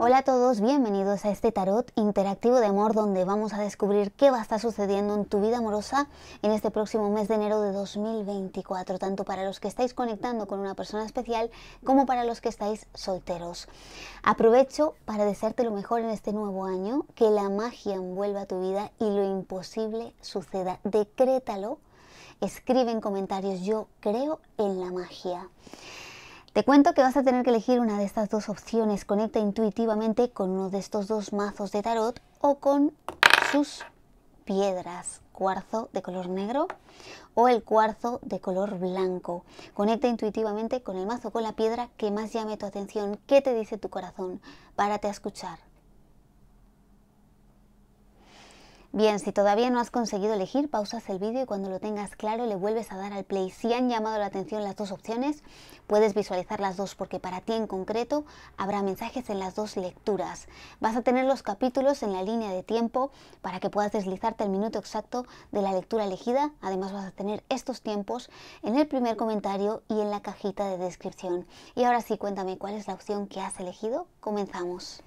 Hola a todos, bienvenidos a este tarot interactivo de amor donde vamos a descubrir qué va a estar sucediendo en tu vida amorosa en este próximo mes de enero de 2024, tanto para los que estáis conectando con una persona especial como para los que estáis solteros. Aprovecho para desearte lo mejor en este nuevo año, que la magia envuelva tu vida y lo imposible suceda. Decrétalo, escribe en comentarios, yo creo en la magia. Te cuento que vas a tener que elegir una de estas dos opciones. Conecta intuitivamente con uno de estos dos mazos de tarot o con sus piedras. Cuarzo de color negro o el cuarzo de color blanco. Conecta intuitivamente con el mazo, con la piedra que más llame tu atención. ¿Qué te dice tu corazón? Párate a escuchar. Bien, si todavía no has conseguido elegir, pausas el vídeo y cuando lo tengas claro le vuelves a dar al play. Si han llamado la atención las dos opciones, puedes visualizar las dos porque para ti en concreto habrá mensajes en las dos lecturas. Vas a tener los capítulos en la línea de tiempo para que puedas deslizarte al minuto exacto de la lectura elegida. Además vas a tener estos tiempos en el primer comentario y en la cajita de descripción. Y ahora sí, cuéntame cuál es la opción que has elegido. Comenzamos.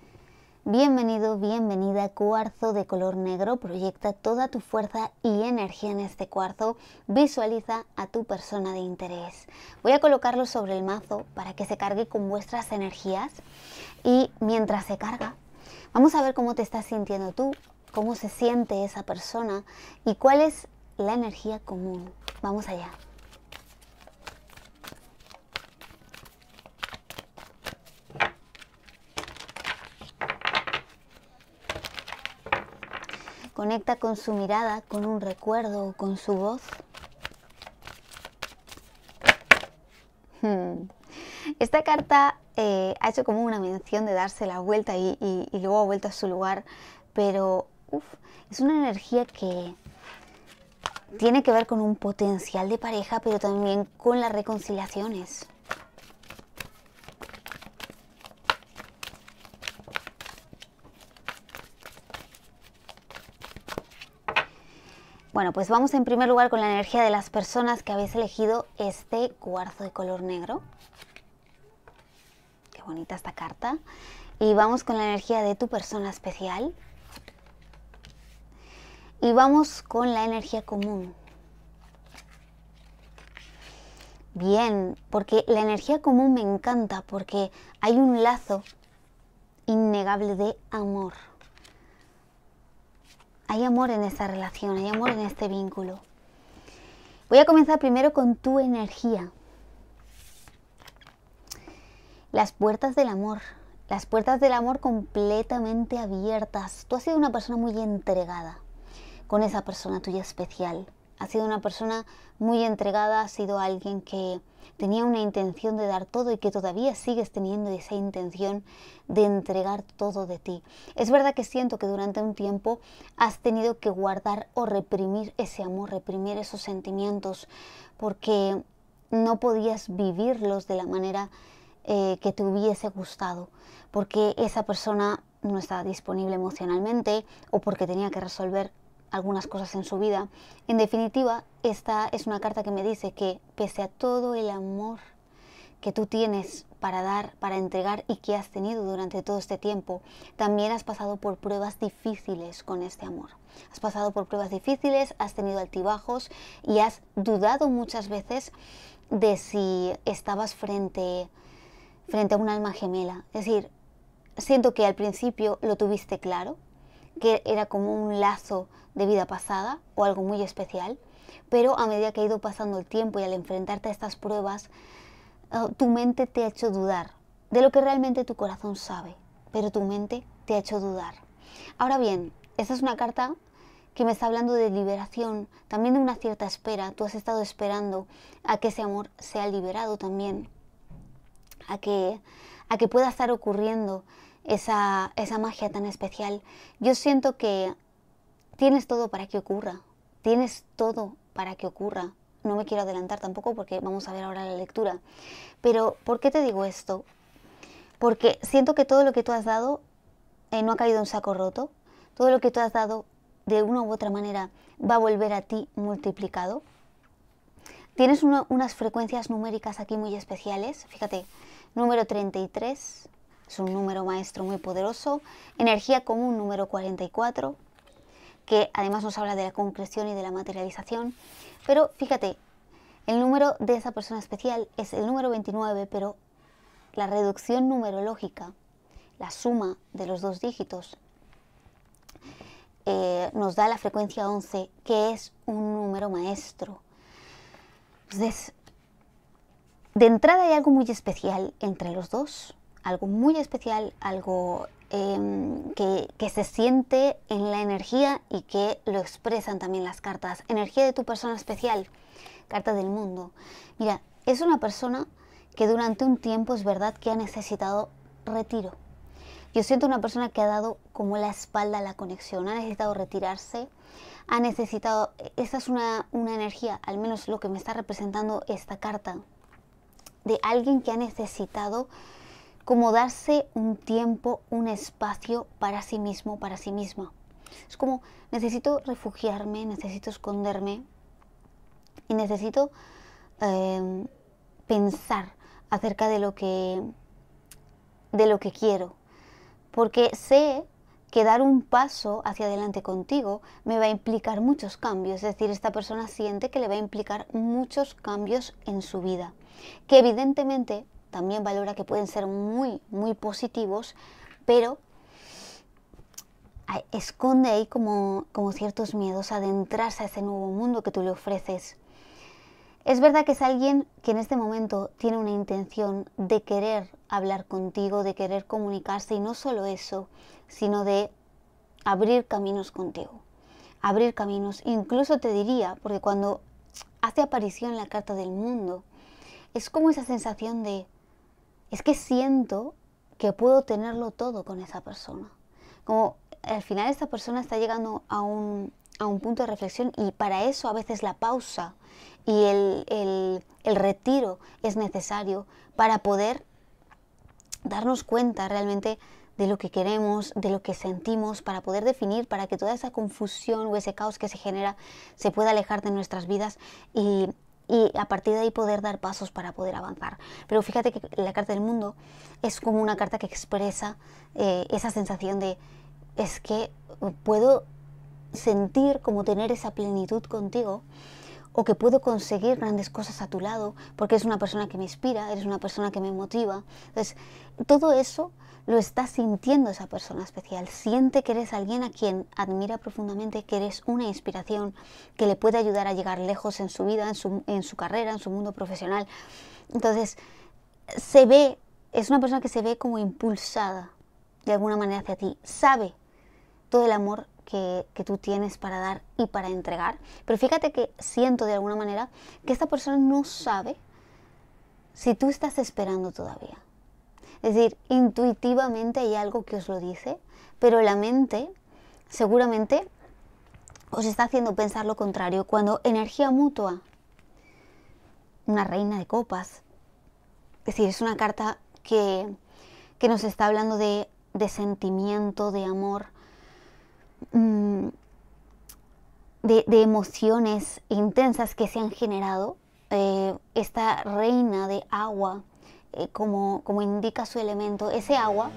Bienvenido, bienvenida. Cuarzo de color negro, proyecta toda tu fuerza y energía en este cuarzo. Visualiza a tu persona de interés. Voy a colocarlo sobre el mazo para que se cargue con vuestras energías y mientras se carga, vamos a ver cómo te estás sintiendo tú, cómo se siente esa persona y cuál es la energía común. Vamos allá. Conecta con su mirada, con un recuerdo o con su voz. Hmm. Esta carta eh, ha hecho como una mención de darse la vuelta y, luego ha vuelto a su lugar, pero es una energía que tiene que ver con un potencial de pareja, pero también con las reconciliaciones. Bueno, pues vamos en primer lugar con la energía de las personas que habéis elegido este cuarzo de color negro. Qué bonita esta carta. Y vamos con la energía de tu persona especial. Y vamos con la energía común. Bien, porque la energía común me encanta porque hay un lazo innegable de amor. Hay amor en esta relación, hay amor en este vínculo. Voy a comenzar primero con tu energía. Las puertas del amor. Las puertas del amor completamente abiertas. Tú has sido una persona muy entregada con esa persona tuya especial ha sido una persona muy entregada, ha sido alguien que tenía una intención de dar todo y que todavía sigues teniendo esa intención de entregar todo de ti. Es verdad que siento que durante un tiempo has tenido que guardar o reprimir ese amor, reprimir esos sentimientos, porque no podías vivirlos de la manera eh, que te hubiese gustado, porque esa persona no estaba disponible emocionalmente o porque tenía que resolver algunas cosas en su vida. En definitiva, esta es una carta que me dice que pese a todo el amor que tú tienes para dar, para entregar y que has tenido durante todo este tiempo, también has pasado por pruebas difíciles con este amor. Has pasado por pruebas difíciles, has tenido altibajos y has dudado muchas veces de si estabas frente, frente a un alma gemela. Es decir, siento que al principio lo tuviste claro, que era como un lazo de vida pasada o algo muy especial, pero a medida que ha ido pasando el tiempo y al enfrentarte a estas pruebas, ah, tu mente te ha hecho dudar de lo que realmente tu corazón sabe, pero tu mente te ha hecho dudar. Ahora bien, esta es una carta que me está hablando de liberación, también de una cierta espera. Tú has estado esperando a que ese amor sea liberado también, a que, a que pueda estar ocurriendo, esa, magia tan especial. Yo siento que tienes todo para que ocurra, tienes todo para que ocurra. No me quiero adelantar tampoco porque vamos a ver ahora la lectura. Pero, ¿por qué te digo esto? Porque siento que todo lo que tú has dado eh, no ha caído en saco roto. Todo lo que tú has dado de una u otra manera va a volver a ti multiplicado. Tienes unas frecuencias numéricas aquí muy especiales. Fíjate, número 33, es un número maestro muy poderoso. Energía común número 44, que además nos habla de la concreción y de la materialización. Pero fíjate, el número de esa persona especial es el número 29, pero la reducción numerológica, la suma de los dos dígitos, eh, nos da la frecuencia 11, que es un número maestro. Entonces, de entrada hay algo muy especial entre los dos, algo muy especial, algo em, que, se siente en la energía y que lo expresan también las cartas. Energía de tu persona especial, carta del mundo. Mira, es una persona que durante un tiempo es verdad que ha necesitado retiro. Yo siento una persona que ha dado como la espalda a la conexión, ha necesitado retirarse, ha necesitado, esta es una energía, al menos lo que me está representando esta carta, de alguien que ha necesitado como darse un tiempo, un espacio para sí mismo, para sí misma. Es como necesito refugiarme, necesito esconderme y necesito em, pensar acerca de lo que de lo que quiero, porque sé que dar un paso hacia adelante contigo me va a implicar muchos cambios, es decir, esta persona siente que le va a implicar muchos cambios en su vida, que evidentemente también valora que pueden ser muy, muy positivos, pero esconde ahí como, como ciertos miedos adentrarse a ese nuevo mundo que tú le ofreces. Es verdad que es alguien que en este momento tiene una intención de querer hablar contigo, de querer comunicarse y no solo eso, sino de abrir caminos contigo. Abrir caminos, incluso te diría, porque cuando hace aparición la carta del mundo, es como esa sensación de es que siento que puedo tenerlo todo con esa persona. Como al final esta persona está llegando a un, a un punto de reflexión y para eso a veces la pausa y el, el, el retiro es necesario para poder darnos cuenta realmente de lo que queremos, de lo que sentimos, para poder definir, para que toda esa confusión o ese caos que se genera se pueda alejar de nuestras vidas y, y a partir de ahí poder dar pasos para poder avanzar. Pero fíjate que la carta del mundo es como una carta que expresa eh, esa sensación de es que puedo sentir como tener esa plenitud contigo o que puedo conseguir grandes cosas a tu lado porque es una persona que me inspira, eres una persona que me motiva. Entonces, todo eso lo está sintiendo esa persona especial. Siente que eres alguien a quien admira profundamente, que eres una inspiración, que le puede ayudar a llegar lejos en su vida, en su, carrera, en su mundo profesional. Entonces, se ve, es una persona que se ve como impulsada de alguna manera hacia ti. Sabe todo el amor que, que, tú tienes para dar y para entregar. Pero fíjate que siento de alguna manera que esta persona no sabe si tú estás esperando todavía. Es decir, intuitivamente hay algo que os lo dice, pero la mente seguramente os está haciendo pensar lo contrario. Cuando energía mutua, una reina de copas, es decir, es una carta que, nos está hablando de, sentimiento, de amor, mm, de, emociones intensas que se han generado. Eh, esta reina de agua eh, como, como indica su elemento, ese agua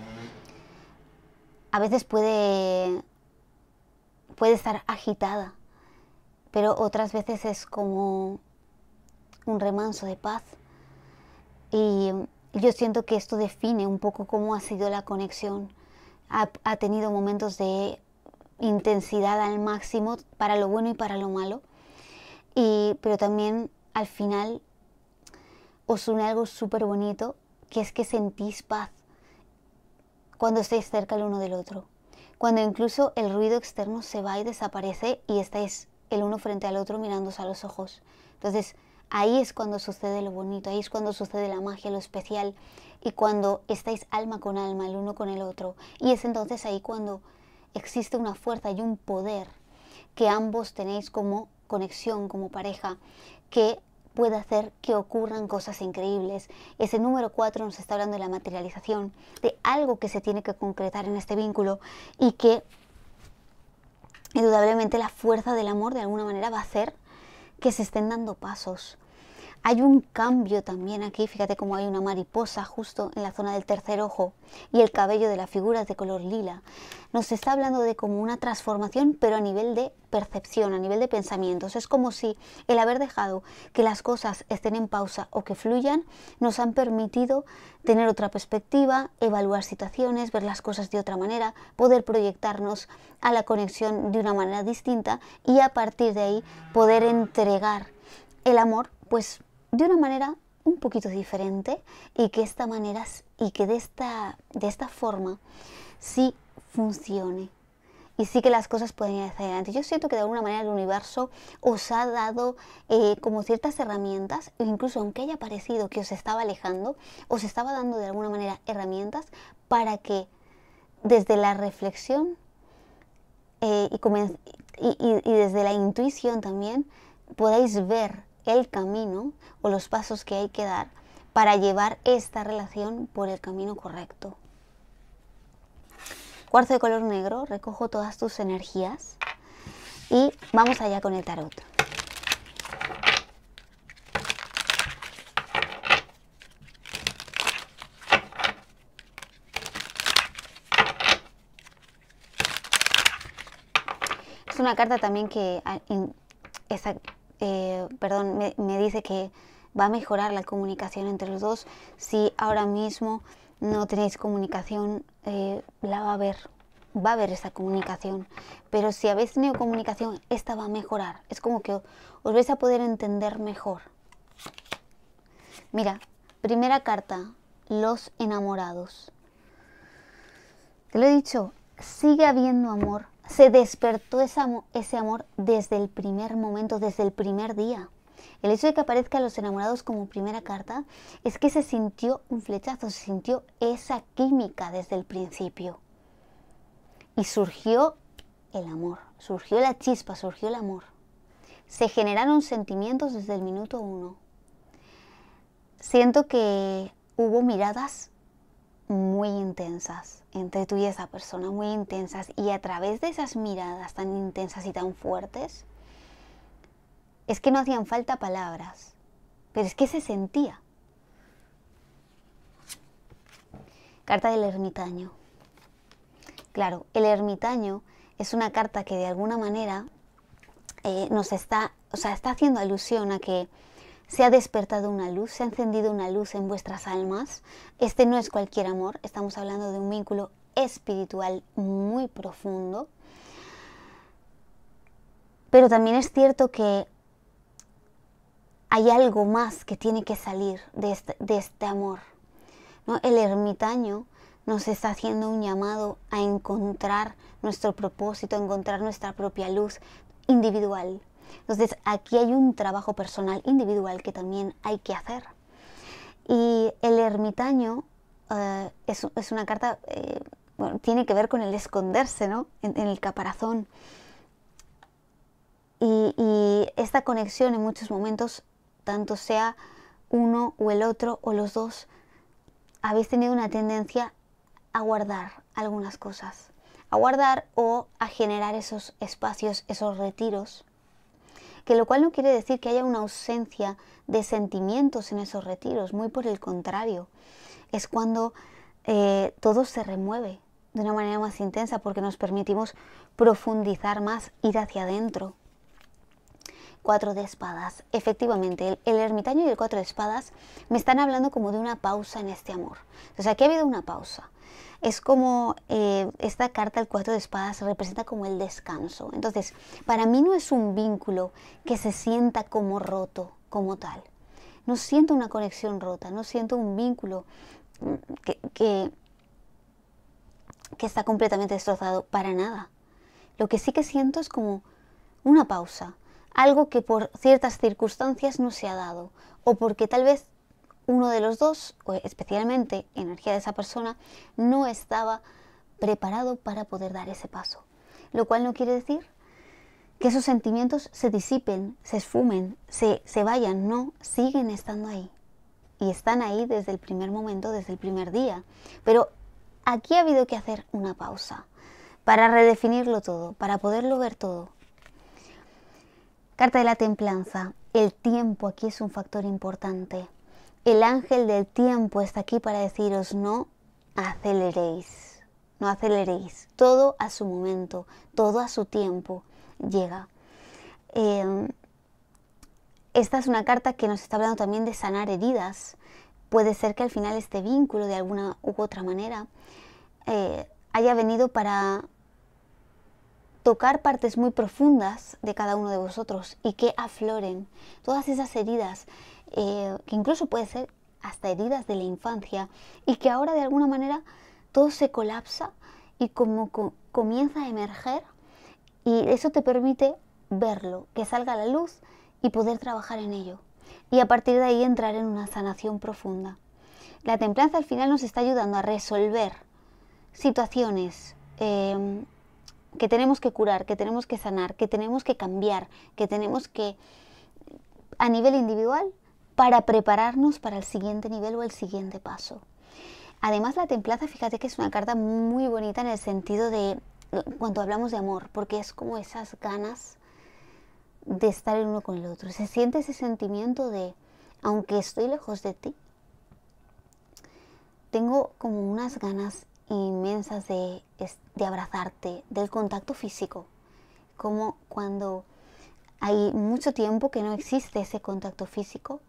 a veces puede, puede estar agitada, pero otras veces es como un remanso de paz. Y yo siento que esto define un poco cómo ha sido la conexión. Ha, ha, tenido momentos de intensidad al máximo para lo bueno y para lo malo. Y, pero también al final os une algo súper bonito, que es que sentís paz cuando estáis cerca el uno del otro. Cuando incluso el ruido externo se va y desaparece y estáis el uno frente al otro mirándose a los ojos. Entonces, ahí es cuando sucede lo bonito, ahí es cuando sucede la magia, lo especial y cuando estáis alma con alma, el uno con el otro. Y es entonces ahí cuando existe una fuerza y un poder que ambos tenéis como conexión, como pareja, que puede hacer que ocurran cosas increíbles. Ese número 4 nos está hablando de la materialización, de algo que se tiene que concretar en este vínculo y que indudablemente la fuerza del amor de alguna manera va a hacer que se estén dando pasos, hay un cambio también aquí, fíjate cómo hay una mariposa justo en la zona del tercer ojo y el cabello de la figura es de color lila. Nos está hablando de como una transformación, pero a nivel de percepción, a nivel de pensamientos. Es como si el haber dejado que las cosas estén en pausa o que fluyan nos han permitido tener otra perspectiva, evaluar situaciones, ver las cosas de otra manera, poder proyectarnos a la conexión de una manera distinta y a partir de ahí poder entregar el amor pues de una manera un poquito diferente y que, esta manera, y que de, esta, de esta forma sí funcione y sí que las cosas pueden ir hacia adelante. Yo siento que de alguna manera el universo os ha dado eh, como ciertas herramientas, incluso aunque haya parecido que os estaba alejando, os estaba dando de alguna manera herramientas para que desde la reflexión eh, y desde la intuición también podáis ver el camino o los pasos que hay que dar para llevar esta relación por el camino correcto. Cuarzo de color negro, recojo todas tus energías y vamos allá con el tarot. Es una carta también que ah, eh, perdón, me, dice que va a mejorar la comunicación entre los dos. Si ahora mismo no tenéis comunicación, eh, la va a haber, va a haber esa comunicación. Pero si habéis tenido comunicación, esta va a mejorar. Es como que os vais a poder entender mejor. Mira, primera carta, los enamorados. Te lo he dicho, sigue habiendo amor se despertó ese amor desde el primer momento, desde el primer día. El hecho de que aparezca a los enamorados como primera carta es que se sintió un flechazo, se sintió esa química desde el principio. Y surgió el amor, surgió la chispa, surgió el amor. Se generaron sentimientos desde el minuto uno. Siento que hubo miradas muy intensas entre tú y esa persona, muy intensas. Y a través de esas miradas tan intensas y tan fuertes, es que no hacían falta palabras, pero es que se sentía. Carta del ermitaño. Claro, el ermitaño es una carta que de alguna manera eh, nos está, o sea, está haciendo alusión a que se ha despertado una luz, se ha encendido una luz en vuestras almas. Este no es cualquier amor, estamos hablando de un vínculo espiritual muy profundo. Pero también es cierto que hay algo más que tiene que salir de este, este amor. El ermitaño nos está haciendo un llamado a encontrar nuestro propósito, a encontrar nuestra propia luz individual, entonces aquí hay un trabajo personal individual que también hay que hacer. Y el ermitaño eh, es, una carta, eh, bueno, tiene que ver con el esconderse, ¿no? En, el caparazón. Y, y, esta conexión en muchos momentos, tanto sea uno o el otro o los dos, habéis tenido una tendencia a guardar algunas cosas. A guardar o a generar esos espacios, esos retiros que lo cual no quiere decir que haya una ausencia de sentimientos en esos retiros, muy por el contrario, es cuando eh, todo se remueve de una manera más intensa porque nos permitimos profundizar más, ir hacia adentro. Cuatro de espadas. Efectivamente, el, ermitaño y el cuatro de espadas me están hablando como de una pausa en este amor. o sea, aquí ha habido una pausa es como eh, esta carta del cuatro de espadas representa como el descanso. Entonces, para mí no es un vínculo que se sienta como roto, como tal. No siento una conexión rota, no siento un vínculo que, que está completamente destrozado, para nada. Lo que sí que siento es como una pausa, algo que por ciertas circunstancias no se ha dado, o porque tal vez uno de los dos, especialmente energía de esa persona, no estaba preparado para poder dar ese paso. Lo cual no quiere decir que esos sentimientos se disipen, se esfumen, se, se vayan, no, siguen estando ahí. Y están ahí desde el primer momento, desde el primer día. Pero aquí ha habido que hacer una pausa para redefinirlo todo, para poderlo ver todo. Carta de la templanza. El tiempo aquí es un factor importante. El ángel del tiempo está aquí para deciros no aceleréis, no aceleréis. Todo a su momento, todo a su tiempo llega. Em, esta es una carta que nos está hablando también de sanar heridas. Puede ser que al final este vínculo de alguna u otra manera eh, haya venido para tocar partes muy profundas de cada uno de vosotros y que afloren todas esas heridas eh, que incluso puede ser hasta heridas de la infancia y que ahora de alguna manera todo se colapsa y como comienza a emerger y eso te permite verlo, que salga a la luz y poder trabajar en ello y a partir de ahí entrar en una sanación profunda. La templanza al final nos está ayudando a resolver situaciones em, que tenemos que curar, que tenemos que sanar, que tenemos que cambiar, que tenemos que a nivel individual para prepararnos para el siguiente nivel o el siguiente paso. Además, la templaza, fíjate que es una carta muy bonita en el sentido de cuando hablamos de amor, porque es como esas ganas de estar el uno con el otro. Se siente ese sentimiento de, aunque estoy lejos de ti, tengo como unas ganas inmensas de, de abrazarte, del contacto físico, como cuando hay mucho tiempo que no existe ese contacto físico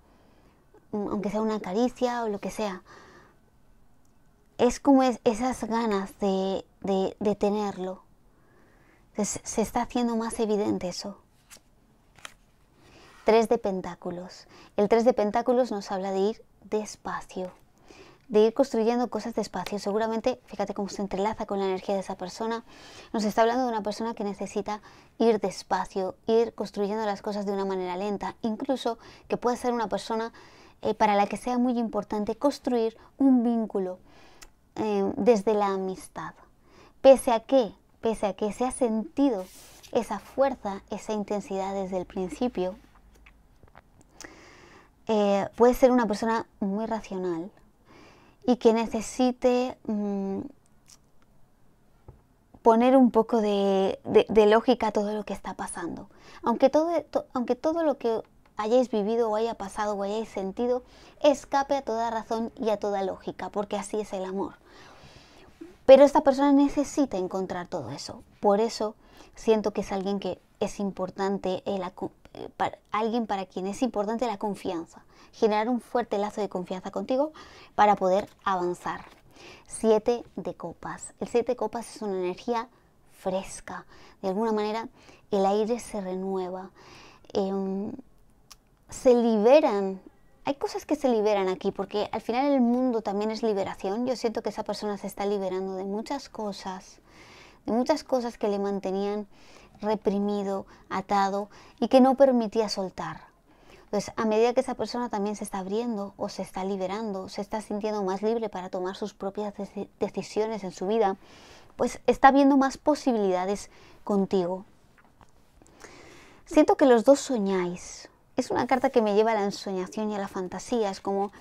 aunque sea una caricia o lo que sea. Es como esas ganas de, tenerlo. se está haciendo más evidente eso. Tres de pentáculos. El tres de pentáculos nos habla de ir despacio, de ir construyendo cosas despacio. Seguramente, fíjate cómo se entrelaza con la energía de esa persona. Nos está hablando de una persona que necesita ir despacio, ir construyendo las cosas de una manera lenta. Incluso que puede ser una persona eh, para la que sea muy importante construir un vínculo eh, desde la amistad. Pese a que, pese a que se ha sentido esa fuerza, esa intensidad desde el principio, eh, puede ser una persona muy racional y que necesite mm, poner un poco de, lógica a todo lo que está pasando. Aunque todo, aunque todo lo que hayáis vivido o haya pasado o hayáis sentido, escape a toda razón y a toda lógica, porque así es el amor. Pero esta persona necesita encontrar todo eso. Por eso siento que es alguien que es importante, eh, para, alguien para quien es importante la confianza. Generar un fuerte lazo de confianza contigo para poder avanzar. Siete de copas. El siete de copas es una energía fresca. De alguna manera el aire se renueva. Em, se liberan. Hay cosas que se liberan aquí, porque al final el mundo también es liberación. Yo siento que esa persona se está liberando de muchas cosas, de muchas cosas que le mantenían reprimido, atado y que no permitía soltar. Entonces, a medida que esa persona también se está abriendo o se está liberando, se está sintiendo más libre para tomar sus propias decisiones en su vida, pues está viendo más posibilidades contigo. Siento que los dos soñáis, es una carta que me lleva a la ensoñación y a la fantasía. Es como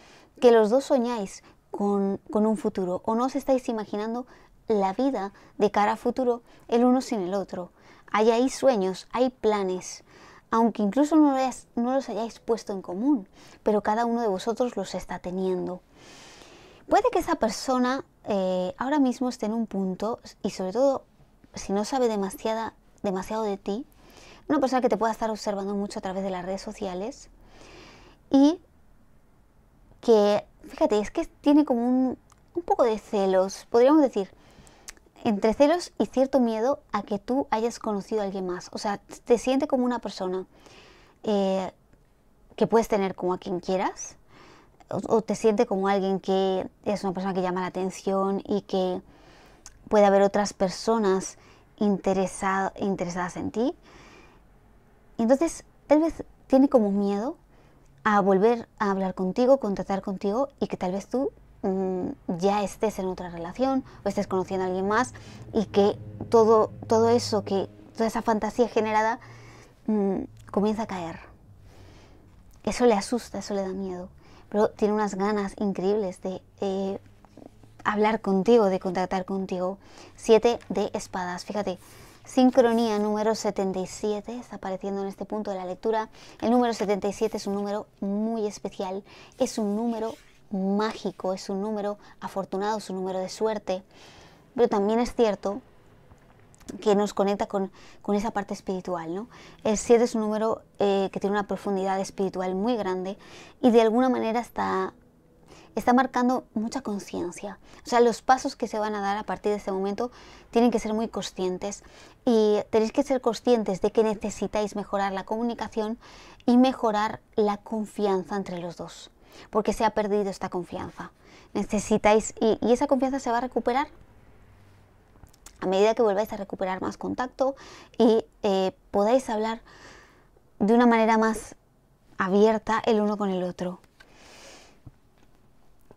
que los dos soñáis con, un futuro o no os estáis imaginando la vida de cara a futuro el uno sin el otro. Hay ahí sueños, hay planes, aunque incluso no, los, no los hayáis puesto en común, pero cada uno de vosotros los está teniendo. Puede que esa persona eh, ahora mismo esté en un punto, y sobre todo si no sabe demasiado de ti, una persona que te pueda estar observando mucho a través de las redes sociales y que, fíjate, es que tiene como un, poco de celos, podríamos decir, entre celos y cierto miedo a que tú hayas conocido a alguien más. O sea, te siente como una persona eh, que puedes tener como a quien quieras, o, te siente como alguien que es una persona que llama la atención y que puede haber otras personas interesadas en ti, entonces, tal vez tiene como miedo a volver a hablar contigo, contratar contigo y que tal vez tú mm, ya estés en otra relación o estés conociendo a alguien más y que todo, todo eso, que toda esa fantasía generada mm, comienza a caer. Eso le asusta, eso le da miedo, pero tiene unas ganas increíbles de eh, hablar contigo, de contactar contigo. Siete de espadas, fíjate, Sincronía número 77, está apareciendo en este punto de la lectura. El número 77 es un número muy especial, es un número mágico, es un número afortunado, es un número de suerte. Pero también es cierto que nos conecta con, esa parte espiritual. ¿no? El 7 es un número eh, que tiene una profundidad espiritual muy grande y de alguna manera está está marcando mucha conciencia. O sea, los pasos que se van a dar a partir de este momento tienen que ser muy conscientes y tenéis que ser conscientes de que necesitáis mejorar la comunicación y mejorar la confianza entre los dos, porque se ha perdido esta confianza. Necesitáis, y, esa confianza se va a recuperar a medida que volváis a recuperar más contacto y eh, podáis hablar de una manera más abierta el uno con el otro.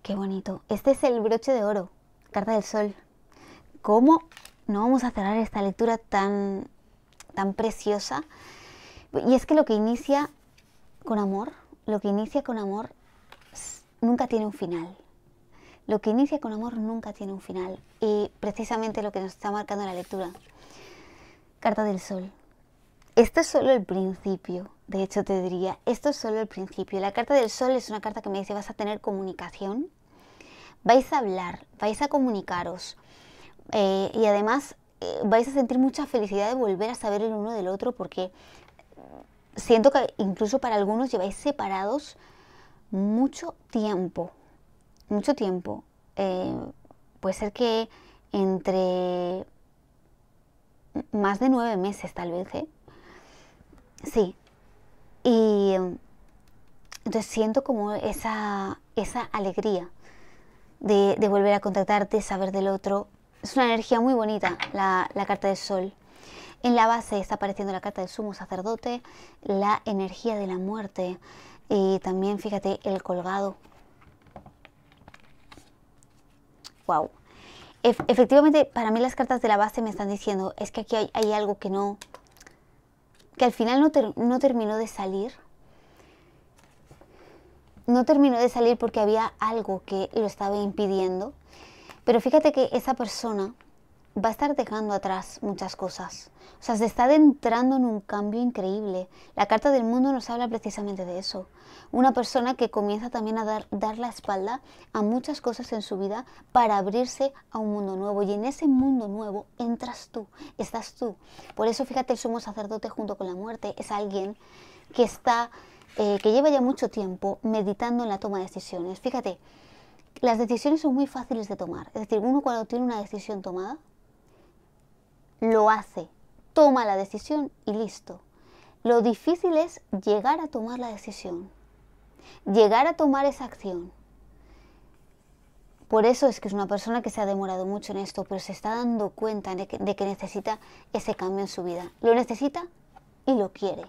Qué bonito. Este es el broche de oro, carta del sol. ¿Cómo no vamos a cerrar esta lectura tan, tan preciosa? Y es que lo que inicia con amor, lo que inicia con amor nunca tiene un final. Lo que inicia con amor nunca tiene un final. Y precisamente lo que nos está marcando la lectura. Carta del Sol. Esto es solo el principio. De hecho, te diría, esto es solo el principio. La carta del Sol es una carta que me dice vas a tener comunicación vais a hablar, vais a comunicaros eh, y además eh, vais a sentir mucha felicidad de volver a saber el uno del otro porque mm, siento que incluso para algunos lleváis separados mucho tiempo, mucho tiempo. Eh, puede ser que entre más de nueve meses tal vez, Sí. Y mm, entonces siento como esa, esa alegría de, volver a contactarte, saber del otro. Es una energía muy bonita la, carta del sol. En la base está apareciendo la carta del sumo sacerdote, la energía de la muerte y también, fíjate, el colgado. ¡Wow! efectivamente, para mí las cartas de la base me están diciendo, es que aquí hay, algo que no, que al final no, no terminó de salir no terminó de salir porque había algo que lo estaba impidiendo. Pero fíjate que esa persona va a estar dejando atrás muchas cosas. O sea, se está adentrando en un cambio increíble. La carta del mundo nos habla precisamente de eso. Una persona que comienza también a dar, dar la espalda a muchas cosas en su vida para abrirse a un mundo nuevo. Y en ese mundo nuevo entras tú, estás tú. Por eso fíjate, el sumo sacerdote junto con la muerte es alguien que está eh, que lleva ya mucho tiempo meditando en la toma de decisiones. Fíjate, las decisiones son muy fáciles de tomar. Es decir, uno cuando tiene una decisión tomada, lo hace, toma la decisión y listo. Lo difícil es llegar a tomar la decisión, llegar a tomar esa acción. Por eso es que es una persona que se ha demorado mucho en esto, pero se está dando cuenta de que necesita ese cambio en su vida. Lo necesita y lo quiere.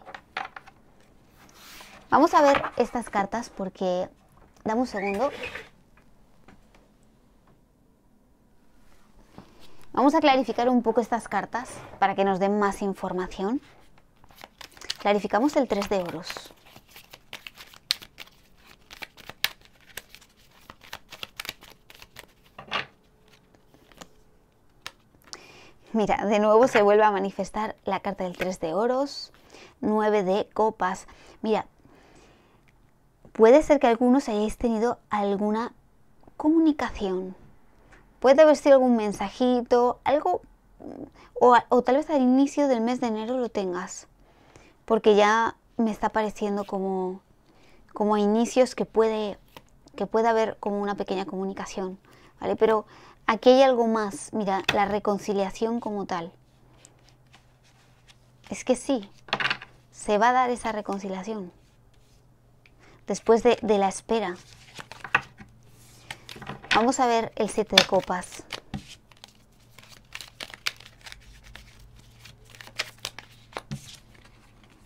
Vamos a ver estas cartas porque... Dame un segundo. Vamos a clarificar un poco estas cartas para que nos den más información. Clarificamos el 3 de oros. Mira, de nuevo se vuelve a manifestar la carta del 3 de oros, 9 de copas. Mira, Puede ser que algunos hayáis tenido alguna comunicación. Puede haber sido algún mensajito, algo, mm, o, tal vez al inicio del mes de enero lo tengas, porque ya me está pareciendo como, como inicios que puede, que puede haber como una pequeña comunicación, ¿vale? Pero aquí hay algo más, mira, la reconciliación como tal. Es que sí, se va a dar esa reconciliación después de, la espera. Vamos a ver el 7 de copas.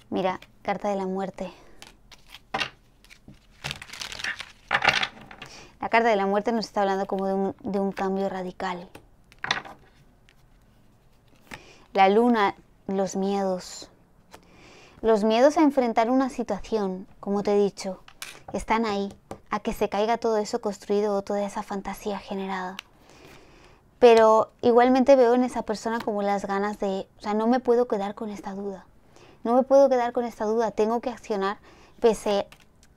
Mira, carta de la muerte. La carta de la muerte nos está hablando como de un, de un cambio radical. La luna, los miedos. Los miedos a enfrentar una situación, como te he dicho están ahí, a que se caiga todo eso construido o toda esa fantasía generada. Pero igualmente veo en esa persona como las ganas de, o sea, no me puedo quedar con esta duda, no me puedo quedar con esta duda, tengo que accionar pese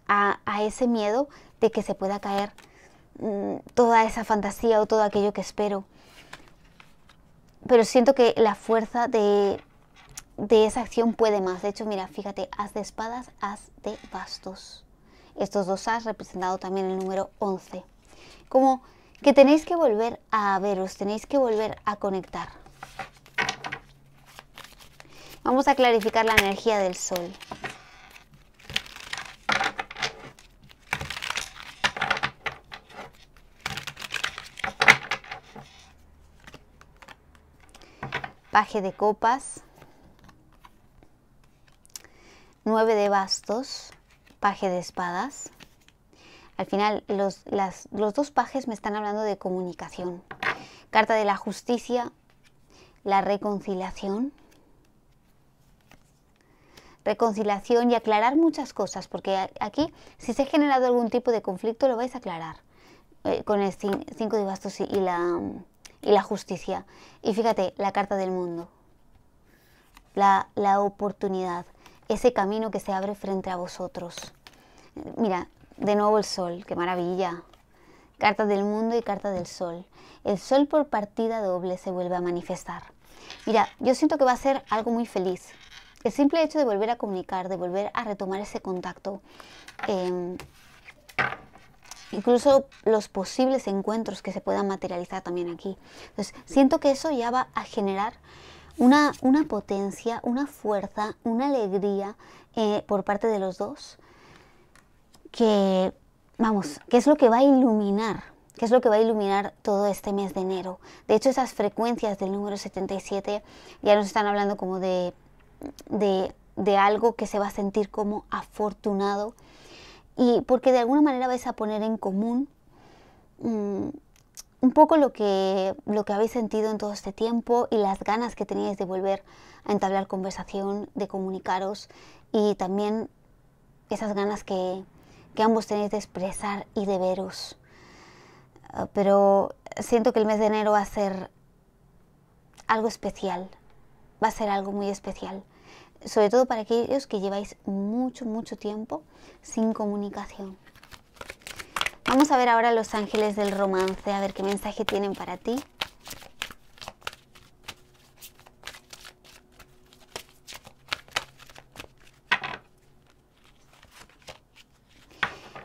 a, ese miedo de que se pueda caer mm, toda esa fantasía o todo aquello que espero. Pero siento que la fuerza de, de esa acción puede más. De hecho, mira, fíjate, haz de espadas, haz de bastos. Estos dos As representado también el número 11. Como que tenéis que volver a veros, tenéis que volver a conectar. Vamos a clarificar la energía del sol. Paje de copas. Nueve de bastos paje de espadas. Al final, los, dos pajes me están hablando de comunicación. Carta de la justicia, la reconciliación. Reconciliación y aclarar muchas cosas, porque aquí, si se ha generado algún tipo de conflicto, lo vais a aclarar eh, con el 5 de bastos y la, justicia. Y fíjate, la carta del mundo, la, la oportunidad ese camino que se abre frente a vosotros. Mira, de nuevo el sol, qué maravilla. Carta del mundo y carta del sol. El sol por partida doble se vuelve a manifestar. Mira, yo siento que va a ser algo muy feliz. El simple hecho de volver a comunicar, de volver a retomar ese contacto, em, incluso los posibles encuentros que se puedan materializar también aquí. Entonces, siento que eso ya va a generar una, potencia, una fuerza, una alegría eh, por parte de los dos que, vamos, que es lo que va a iluminar, que es lo que va a iluminar todo este mes de enero. De hecho, esas frecuencias del número 77 ya nos están hablando como de, de, algo que se va a sentir como afortunado y porque de alguna manera vais a poner en común mm, un poco lo que, habéis sentido en todo este tiempo y las ganas que teníais de volver a entablar conversación, de comunicaros y también esas ganas que ambos tenéis de expresar y de veros. Ah, pero siento que el mes de enero va a ser algo especial, va a ser algo muy especial, sobre todo para aquellos que lleváis mucho, mucho tiempo sin comunicación. Vamos a ver ahora los ángeles del romance, a ver qué mensaje tienen para ti.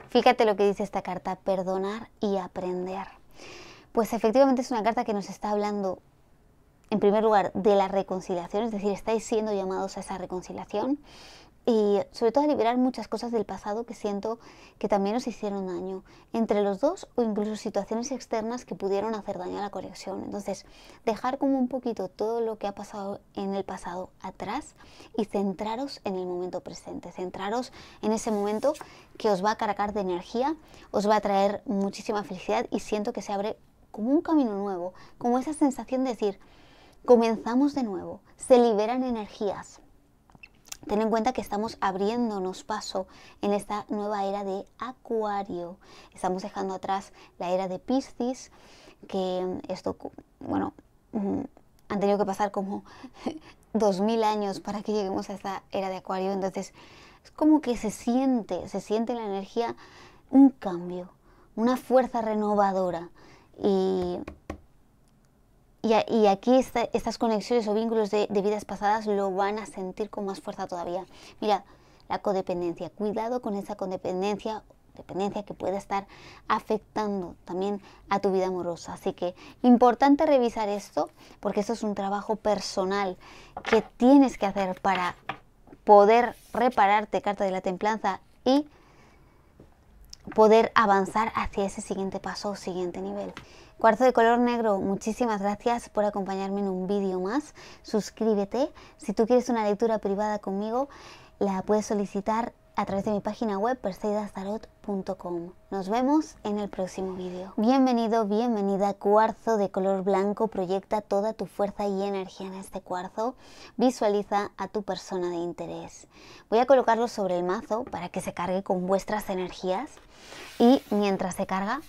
Fíjate lo que dice esta carta, perdonar y aprender. Pues efectivamente es una carta que nos está hablando, en primer lugar, de la reconciliación, es decir, estáis siendo llamados a esa reconciliación y sobre todo a liberar muchas cosas del pasado que siento que también os hicieron daño, entre los dos o incluso situaciones externas que pudieron hacer daño a la conexión. Entonces, dejar como un poquito todo lo que ha pasado en el pasado atrás y centraros en el momento presente, centraros en ese momento que os va a cargar de energía, os va a traer muchísima felicidad y siento que se abre como un camino nuevo, como esa sensación de decir, comenzamos de nuevo, se liberan energías Ten en cuenta que estamos abriéndonos paso en esta nueva era de Acuario. Estamos dejando atrás la era de Piscis, que esto, bueno, mm, han tenido que pasar como 2000 años para que lleguemos a esta era de Acuario. Entonces, es como que se siente, se siente la energía un cambio, una fuerza renovadora. Y y, aquí estas conexiones o vínculos de, de vidas pasadas lo van a sentir con más fuerza todavía. Mira, la codependencia, cuidado con esa codependencia dependencia que puede estar afectando también a tu vida amorosa. Así que importante revisar esto porque esto es un trabajo personal que tienes que hacer para poder repararte carta de la templanza y poder avanzar hacia ese siguiente paso o siguiente nivel. Cuarzo de color negro, muchísimas gracias por acompañarme en un vídeo más. Suscríbete. Si tú quieres una lectura privada conmigo, la puedes solicitar a través de mi página web perseidastarot.com. Nos vemos en el próximo vídeo. Bienvenido, bienvenida, cuarzo de color blanco, proyecta toda tu fuerza y energía en este cuarzo, visualiza a tu persona de interés. Voy a colocarlo sobre el mazo para que se cargue con vuestras energías y mientras se carga,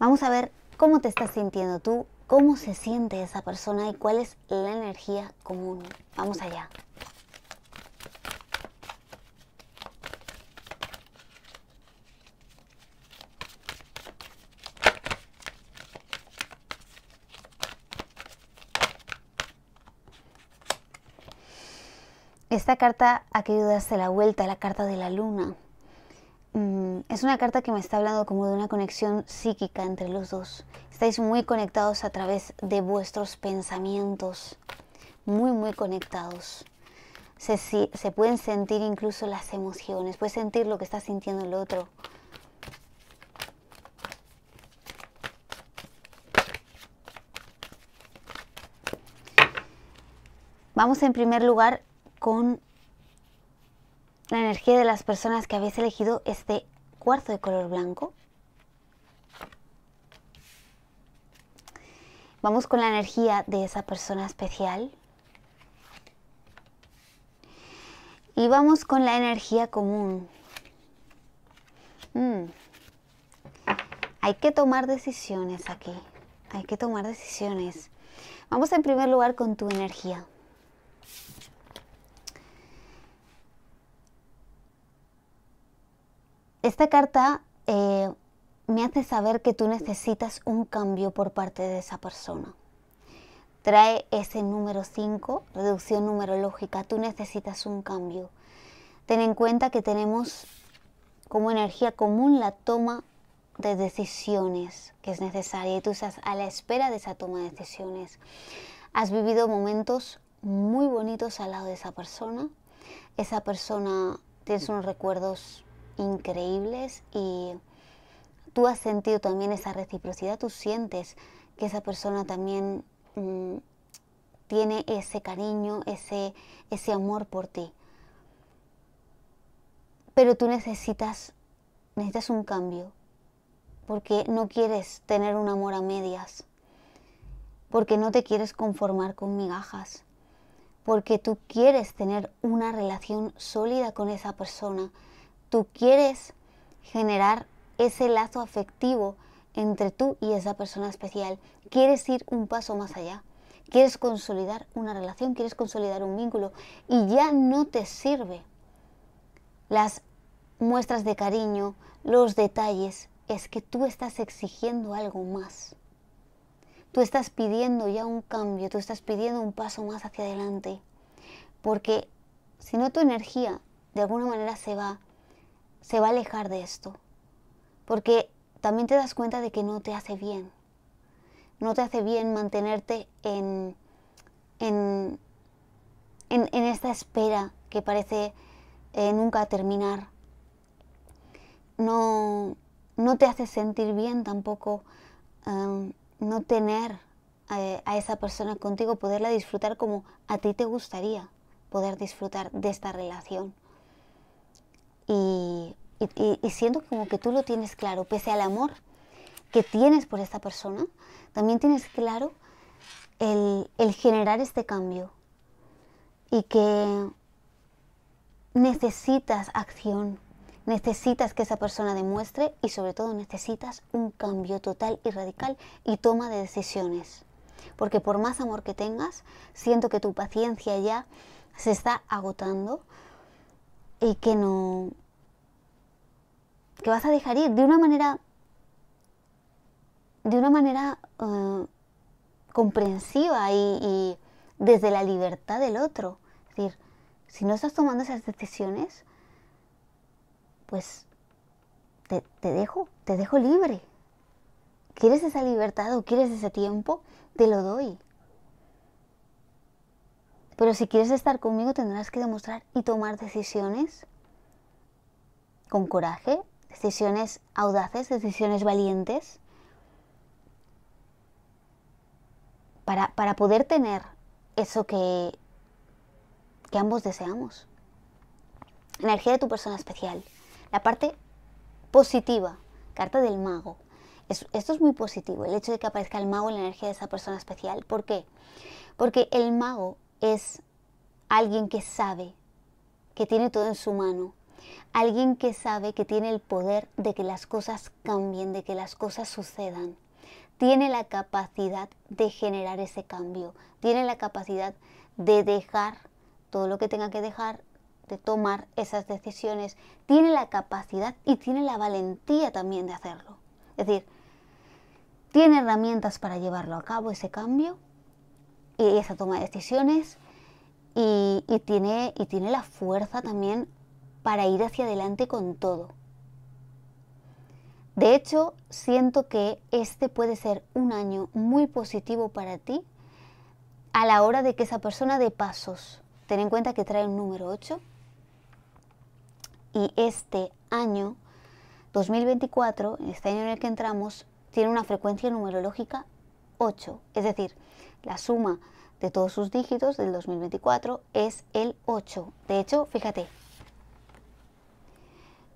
vamos a ver cómo te estás sintiendo tú, cómo se siente esa persona y cuál es la energía común. Vamos allá. Esta carta ha querido darse la vuelta a la carta de la luna. Mm, es una carta que me está hablando como de una conexión psíquica entre los dos. Estáis muy conectados a través de vuestros pensamientos. Muy, muy conectados. Se, se pueden sentir incluso las emociones. Puedes sentir lo que está sintiendo el otro. Vamos en primer lugar con la energía de las personas que habéis elegido este cuarzo de color blanco. Vamos con la energía de esa persona especial. Y vamos con la energía común. Mm. Hay que tomar decisiones aquí. Hay que tomar decisiones. Vamos en primer lugar con tu energía. Esta carta eh, me hace saber que tú necesitas un cambio por parte de esa persona. Trae ese número 5, reducción numerológica, tú necesitas un cambio. Ten en cuenta que tenemos como energía común la toma de decisiones que es necesaria y tú estás a la espera de esa toma de decisiones. Has vivido momentos muy bonitos al lado de esa persona. Esa persona tiene unos recuerdos increíbles y tú has sentido también esa reciprocidad, tú sientes que esa persona también mm, tiene ese cariño, ese, ese amor por ti. Pero tú necesitas, necesitas un cambio, porque no quieres tener un amor a medias, porque no te quieres conformar con migajas, porque tú quieres tener una relación sólida con esa persona tú quieres generar ese lazo afectivo entre tú y esa persona especial. Quieres ir un paso más allá. Quieres consolidar una relación, quieres consolidar un vínculo y ya no te sirve las muestras de cariño, los detalles. Es que tú estás exigiendo algo más. Tú estás pidiendo ya un cambio, tú estás pidiendo un paso más hacia adelante. Porque si no tu energía de alguna manera se va, se va a alejar de esto. Porque también te das cuenta de que no te hace bien. No te hace bien mantenerte en, en, esta espera que parece eh, nunca terminar. No, no te hace sentir bien tampoco um, no tener eh, a esa persona contigo, poderla disfrutar como a ti te gustaría poder disfrutar de esta relación y, y, siento como que tú lo tienes claro, pese al amor que tienes por esta persona, también tienes claro el generar este cambio y que necesitas acción, necesitas que esa persona demuestre y sobre todo necesitas un cambio total y radical y toma de decisiones. Porque por más amor que tengas, siento que tu paciencia ya se está agotando, y que no... que vas a dejar ir de una manera... de una manera eh, comprensiva y, desde la libertad del otro. Es decir, si no estás tomando esas decisiones, pues te dejo, te dejo libre. ¿Quieres esa libertad o quieres ese tiempo? Te lo doy. Pero si quieres estar conmigo tendrás que demostrar y tomar decisiones con coraje, decisiones audaces, decisiones valientes, para, poder tener eso que, que ambos deseamos. Energía de tu persona especial. La parte positiva, carta del mago. esto es muy positivo, el hecho de que aparezca el mago en la energía de esa persona especial. ¿Por qué? Porque el mago es alguien que sabe, que tiene todo en su mano, alguien que sabe que tiene el poder de que las cosas cambien, de que las cosas sucedan. Tiene la capacidad de generar ese cambio, tiene la capacidad de dejar todo lo que tenga que dejar, de tomar esas decisiones, tiene la capacidad y tiene la valentía también de hacerlo. Es decir, tiene herramientas para llevarlo a cabo ese cambio y esa toma de decisiones y, tiene, y tiene la fuerza también para ir hacia adelante con todo. De hecho, siento que este puede ser un año muy positivo para ti a la hora de que esa persona de pasos. Ten en cuenta que trae un número 8 y este año 2024, este año en el que entramos, tiene una frecuencia numerológica 8. Es decir, la suma de todos sus dígitos del 2024 es el 8. De hecho, fíjate.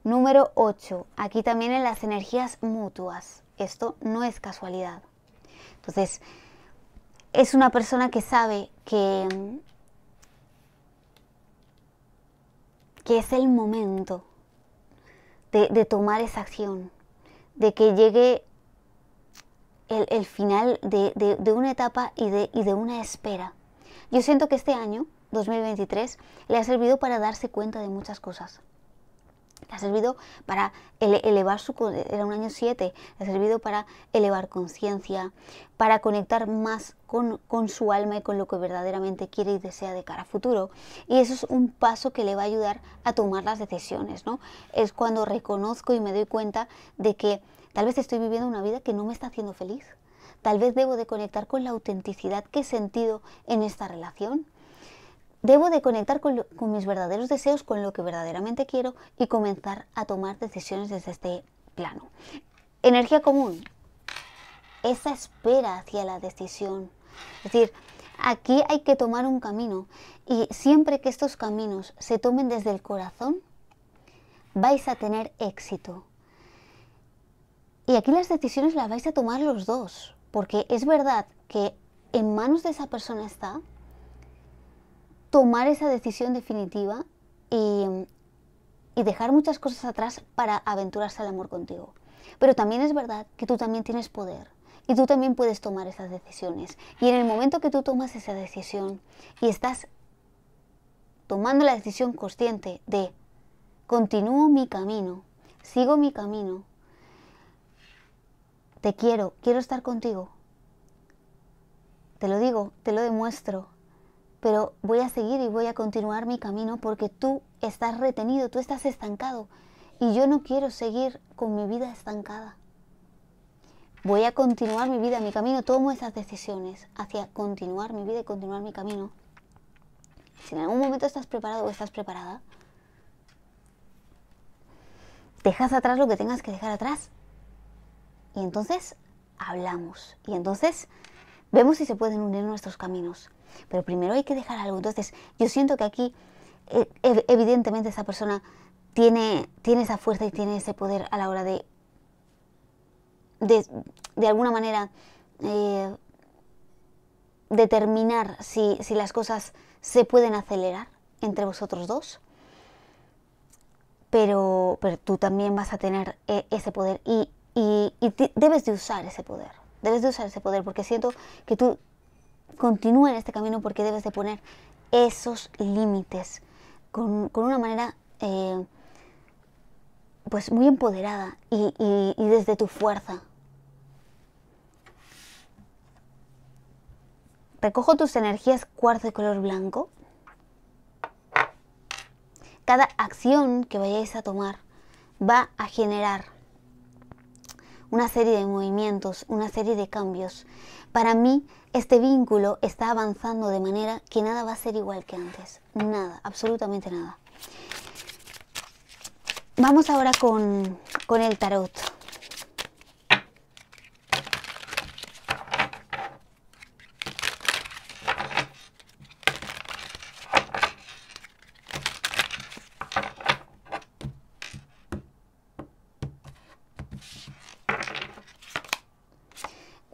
Número 8. Aquí también en las energías mutuas. Esto no es casualidad. Entonces, es una persona que sabe que, que es el momento de, de tomar esa acción, de que llegue el, final de, de, una etapa y de, y de una espera. Yo siento que este año, 2023, le ha servido para darse cuenta de muchas cosas. Le ha servido para elevar su... Era un año 7. ha servido para elevar conciencia, para conectar más con, con, su alma y con lo que verdaderamente quiere y desea de cara a futuro. Y eso es un paso que le va a ayudar a tomar las decisiones, ¿no? Es cuando reconozco y me doy cuenta de que Tal vez estoy viviendo una vida que no me está haciendo feliz. Tal vez debo de conectar con la autenticidad que he sentido en esta relación. Debo de conectar con, mis verdaderos deseos, con lo que verdaderamente quiero y comenzar a tomar decisiones desde este plano. Energía común. Esa espera hacia la decisión. Es decir, aquí hay que tomar un camino y siempre que estos caminos se tomen desde el corazón, vais a tener éxito y aquí las decisiones las vais a tomar los dos, porque es verdad que en manos de esa persona está tomar esa decisión definitiva y, y dejar muchas cosas atrás para aventurarse al amor contigo. Pero también es verdad que tú también tienes poder y tú también puedes tomar esas decisiones. Y en el momento que tú tomas esa decisión y estás tomando la decisión consciente de continúo mi camino, sigo mi camino, te quiero, quiero estar contigo. Te lo digo, te lo demuestro, pero voy a seguir y voy a continuar mi camino porque tú estás retenido, tú estás estancado y yo no quiero seguir con mi vida estancada. Voy a continuar mi vida, mi camino, tomo esas decisiones hacia continuar mi vida y continuar mi camino. Si en algún momento estás preparado o estás preparada, dejas atrás lo que tengas que dejar atrás y entonces hablamos. Y entonces vemos si se pueden unir nuestros caminos. Pero primero hay que dejar algo. Entonces yo siento que aquí e, evidentemente esa persona tiene, tiene esa fuerza y tiene ese poder a la hora de, de, alguna manera, eh, determinar si, si las cosas se pueden acelerar entre vosotros dos. Pero, pero, tú también vas a tener eh, ese poder y y, debes de usar ese poder, debes de usar ese poder, porque siento que tú continúa en este camino porque debes de poner esos límites con, una manera eh, pues muy empoderada y, y, desde tu fuerza. Recojo tus energías cuarzo de color blanco. Cada acción que vayáis a tomar va a generar una serie de movimientos, una serie de cambios. Para mí, este vínculo está avanzando de manera que nada va a ser igual que antes. Nada, absolutamente nada. Vamos ahora con, con el tarot.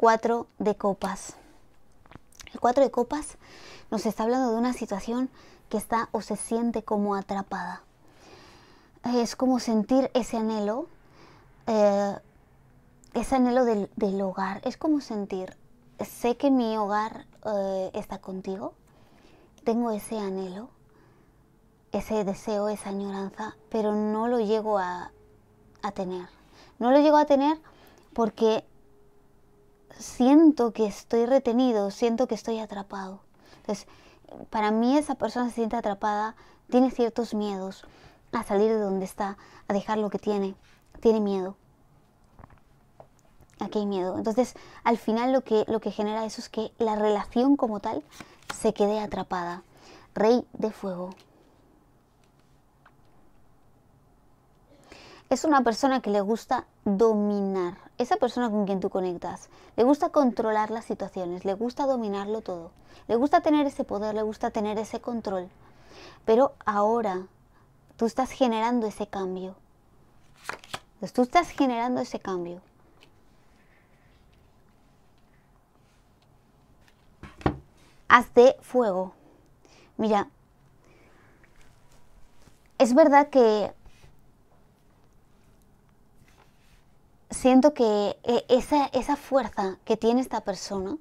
cuatro de copas. El cuatro de copas nos está hablando de una situación que está o se siente como atrapada. Es como sentir ese anhelo, eh, ese anhelo del, hogar. Es como sentir, sé que mi hogar eh, está contigo, tengo ese anhelo, ese deseo, esa añoranza, pero no lo llego a, a tener. No lo llego a tener porque siento que estoy retenido, siento que estoy atrapado. Entonces, para mí esa persona se siente atrapada, tiene ciertos miedos a salir de donde está, a dejar lo que tiene, tiene miedo. Aquí hay miedo. Entonces, al final lo que, lo que genera eso es que la relación como tal se quede atrapada. Rey de fuego. Es una persona que le gusta dominar esa persona con quien tú conectas, le gusta controlar las situaciones, le gusta dominarlo todo, le gusta tener ese poder, le gusta tener ese control. Pero ahora tú estás generando ese cambio. tú estás generando ese cambio. Haz de fuego. Mira, es verdad que siento que eh, esa, fuerza que tiene esta persona,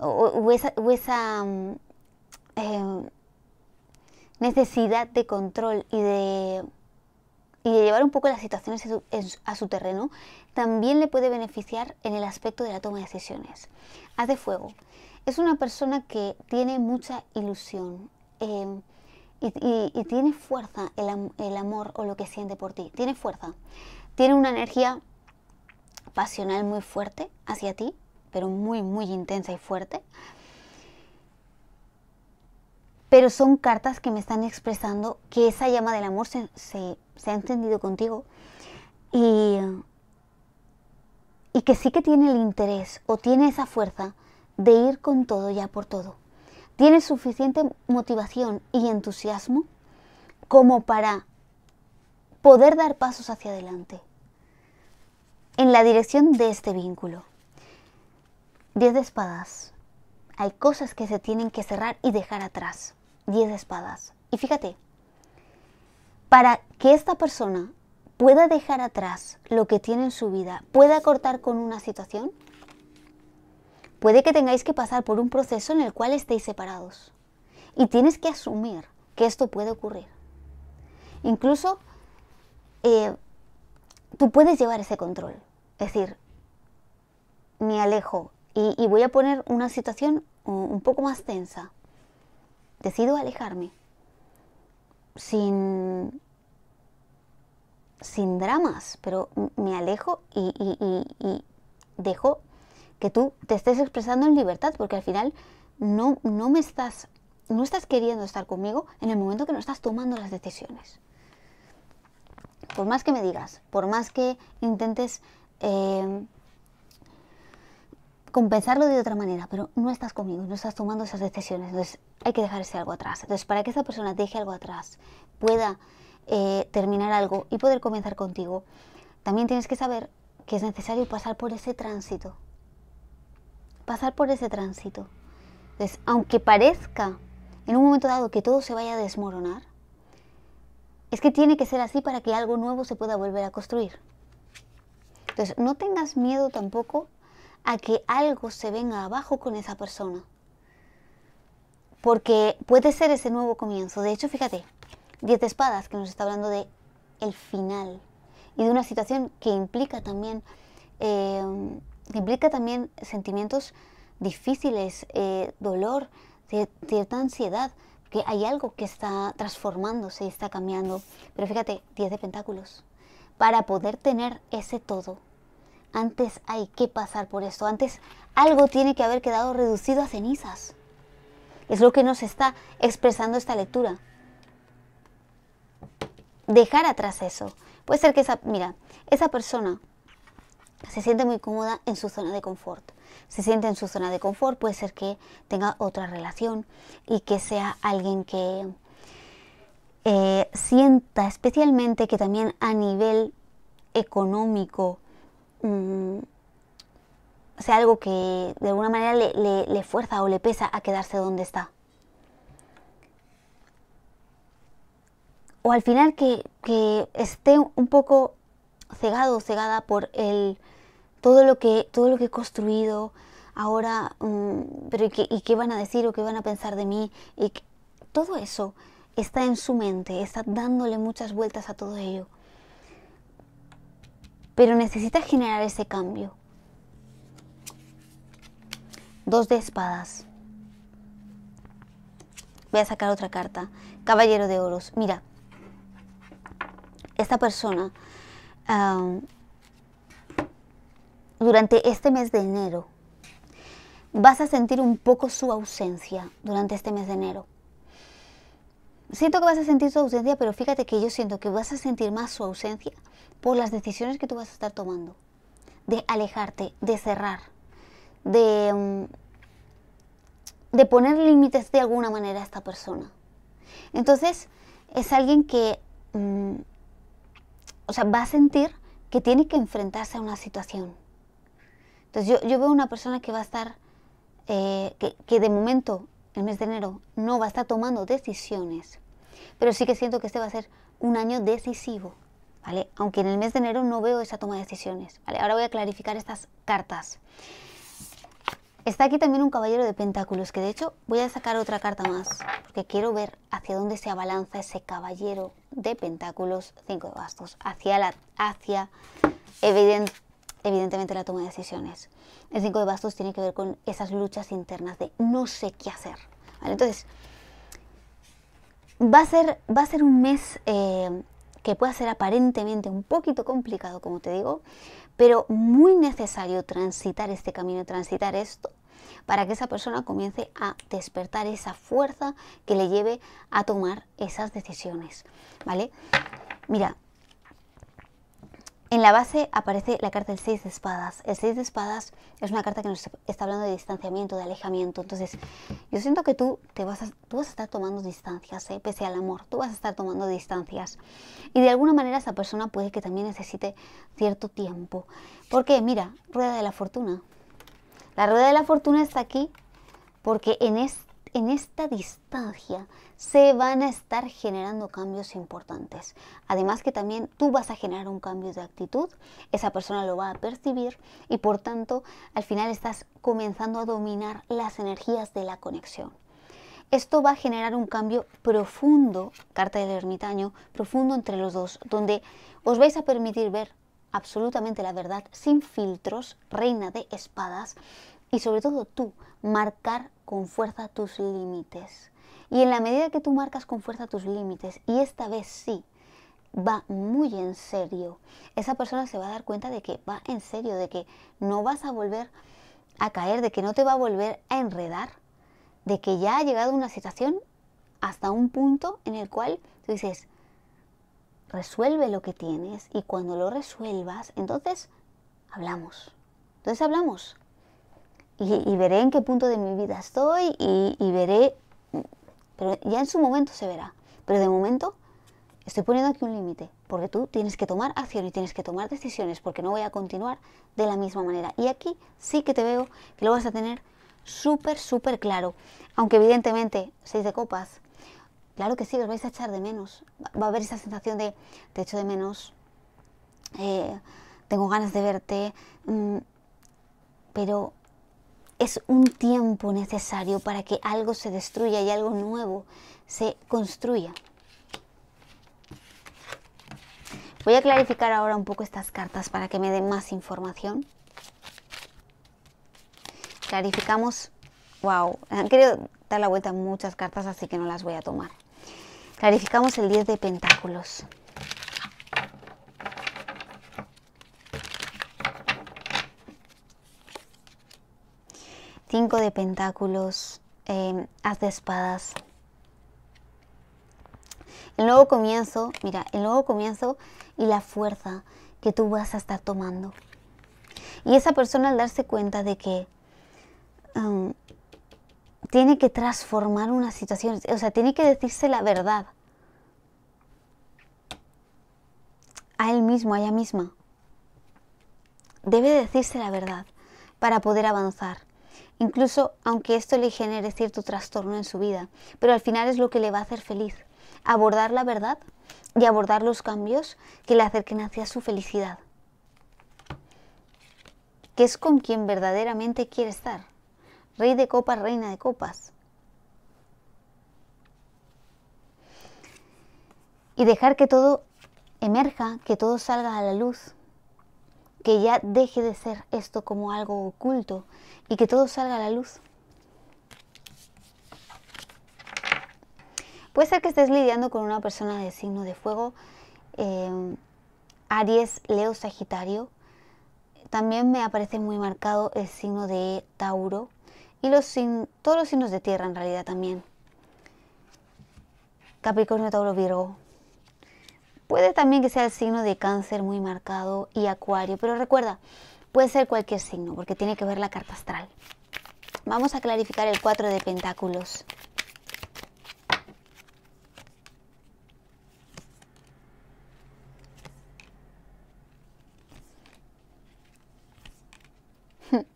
o, esa, mm, em, necesidad de control y de, y llevar un poco las situaciones a su terreno, también le puede beneficiar en el aspecto de la toma de decisiones. Haz de fuego. Es una persona que tiene mucha ilusión. Em, y, tiene fuerza el, el amor o lo que siente por ti. Tiene fuerza. Tiene una energía pasional muy fuerte hacia ti, pero muy, muy intensa y fuerte. Pero son cartas que me están expresando que esa llama del amor se, ha encendido contigo y, y que sí que tiene el interés o tiene esa fuerza de ir con todo ya por todo. Tiene suficiente motivación y entusiasmo como para poder dar pasos hacia adelante en la dirección de este vínculo. Diez de espadas. Hay cosas que se tienen que cerrar y dejar atrás. Diez de espadas. Y fíjate, para que esta persona pueda dejar atrás lo que tiene en su vida, pueda cortar con una situación, puede que tengáis que pasar por un proceso en el cual estéis separados. Y tienes que asumir que esto puede ocurrir. Incluso eh, tú puedes llevar ese control. Es decir, me alejo y, voy a poner una situación un poco más tensa. Decido alejarme. Sin, sin dramas, pero me alejo y, y dejo que tú te estés expresando en libertad, porque al final no, no me estás, no estás queriendo estar conmigo en el momento que no estás tomando las decisiones. Por más que me digas, por más que intentes Em, compensarlo de otra manera, pero no estás conmigo, no estás tomando esas decisiones, entonces hay que dejar ese algo atrás. Entonces, para que esa persona deje algo atrás, pueda eh, terminar algo y poder comenzar contigo, también tienes que saber que es necesario pasar por ese tránsito. Pasar por ese tránsito. aunque parezca en un momento dado que todo se vaya a desmoronar, es que tiene que ser así para que algo nuevo se pueda volver a construir. Entonces, no tengas miedo tampoco a que algo se venga abajo con esa persona. Porque puede ser ese nuevo comienzo. De hecho, fíjate, Diez de espadas que nos está hablando de el final y de una situación que implica también, em, implica también sentimientos difíciles, eh, dolor, cierta ansiedad, que hay algo que está transformándose y está cambiando. Pero fíjate, diez de pentáculos para poder tener ese todo, antes hay que pasar por esto, antes algo tiene que haber quedado reducido a cenizas. Es lo que nos está expresando esta lectura. Dejar atrás eso. Puede ser que esa, mira, esa persona se siente muy cómoda en su zona de confort. Se siente en su zona de confort, puede ser que tenga otra relación y que sea alguien que eh, sienta especialmente que también a nivel económico mm, sea algo que de alguna manera le, fuerza o le pesa a quedarse donde está. o al final que, esté un poco cegado o cegada por el todo lo que todo lo que he construido ahora mm, pero y qué, van a decir o qué van a pensar de mí y todo eso está en su mente, está dándole muchas vueltas a todo ello. Pero necesita generar ese cambio. Dos de espadas. Voy a sacar otra carta. Caballero de oros. Mira, esta persona durante este mes de enero vas a sentir un poco su ausencia durante este mes de enero siento que vas a sentir su ausencia, pero fíjate que yo siento que vas a sentir más su ausencia por las decisiones que tú vas a estar tomando. De alejarte, de cerrar, de, mm, de poner límites de alguna manera a esta persona. Entonces, es alguien que, mm, o sea, va a sentir que tiene que enfrentarse a una situación. Entonces, yo, yo veo una persona que va a estar, eh, que, que de momento el mes de enero no va a estar tomando decisiones, pero sí que siento que este va a ser un año decisivo, ¿vale? Aunque en el mes de enero no veo esa toma de decisiones, ¿vale? Ahora voy a clarificar estas cartas. Está aquí también un caballero de pentáculos, que de hecho voy a sacar otra carta más, porque quiero ver hacia dónde se abalanza ese caballero de pentáculos, 5 de bastos, hacia, la, hacia evidente evidentemente la toma de decisiones. El 5 de bastos tiene que ver con esas luchas internas de no sé qué hacer. Entonces, va a ser, va a ser un mes eh, que pueda ser aparentemente un poquito complicado, como te digo, pero muy necesario transitar este camino, transitar esto para que esa persona comience a despertar esa fuerza que le lleve a tomar esas decisiones, ¿vale? Mira, en la base aparece la carta del seis de espadas. El seis de espadas es una carta que nos está hablando de distanciamiento, de alejamiento. Entonces, yo siento que tú, te vas, a, tú vas a estar tomando distancias, ¿eh? pese al amor, tú vas a estar tomando distancias. Y de alguna manera esa persona puede que también necesite cierto tiempo. Porque, mira, rueda de la fortuna. La rueda de la fortuna está aquí porque en este en esta distancia se van a estar generando cambios importantes. Además que también tú vas a generar un cambio de actitud, esa persona lo va a percibir y por tanto al final estás comenzando a dominar las energías de la conexión. Esto va a generar un cambio profundo, carta del ermitaño, profundo entre los dos, donde os vais a permitir ver absolutamente la verdad sin filtros, reina de espadas, y sobre todo tú, marcar con fuerza tus límites. Y en la medida que tú marcas con fuerza tus límites, y esta vez sí, va muy en serio, esa persona se va a dar cuenta de que va en serio, de que no vas a volver a caer, de que no te va a volver a enredar, de que ya ha llegado una situación hasta un punto en el cual tú dices, resuelve lo que tienes y cuando lo resuelvas, entonces hablamos. Entonces hablamos y, veré en qué punto de mi vida estoy y, veré, pero ya en su momento se verá. Pero de momento estoy poniendo aquí un límite, porque tú tienes que tomar acción y tienes que tomar decisiones, porque no voy a continuar de la misma manera. Y aquí sí que te veo que lo vas a tener súper, súper claro. Aunque evidentemente, seis de copas, claro que sí, los vais a echar de menos. Va a haber esa sensación de te echo de menos, eh, tengo ganas de verte, mm, pero es un tiempo necesario para que algo se destruya y algo nuevo se construya. Voy a clarificar ahora un poco estas cartas para que me den más información. Clarificamos. ¡Wow! Han querido dar la vuelta muchas cartas, así que no las voy a tomar. Clarificamos el 10 de pentáculos. Cinco de pentáculos, em, haz de espadas. El nuevo comienzo, mira, el nuevo comienzo y la fuerza que tú vas a estar tomando. Y esa persona al darse cuenta de que em, tiene que transformar una situación, o sea, tiene que decirse la verdad a él mismo, a ella misma. Debe decirse la verdad para poder avanzar incluso aunque esto le genere cierto trastorno en su vida, pero al final es lo que le va a hacer feliz, abordar la verdad y abordar los cambios que le acerquen hacia su felicidad, que es con quien verdaderamente quiere estar, rey de copas, reina de copas. Y dejar que todo emerja, que todo salga a la luz, que ya deje de ser esto como algo oculto, y que todo salga a la luz. Puede ser que estés lidiando con una persona de signo de fuego, eh, Aries, Leo, Sagitario. También me aparece muy marcado el signo de Tauro y los todos los signos de tierra en realidad también. Capricornio, Tauro, Virgo. Puede también que sea el signo de cáncer muy marcado y acuario, pero recuerda, Puede ser cualquier signo, porque tiene que ver la carta astral. Vamos a clarificar el 4 de pentáculos.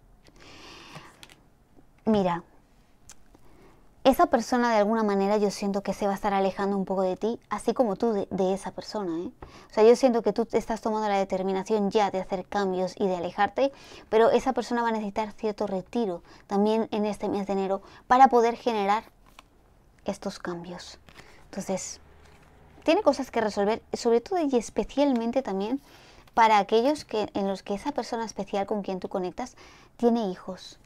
Mira, esa persona de alguna manera yo siento que se va a estar alejando un poco de ti, así como tú de, esa persona. ¿eh? O sea, yo siento que tú estás tomando la determinación ya de hacer cambios y de alejarte, pero esa persona va a necesitar cierto retiro también en este mes de enero para poder generar estos cambios. Entonces, tiene cosas que resolver, sobre todo y especialmente también para aquellos que, en los que esa persona especial con quien tú conectas tiene hijos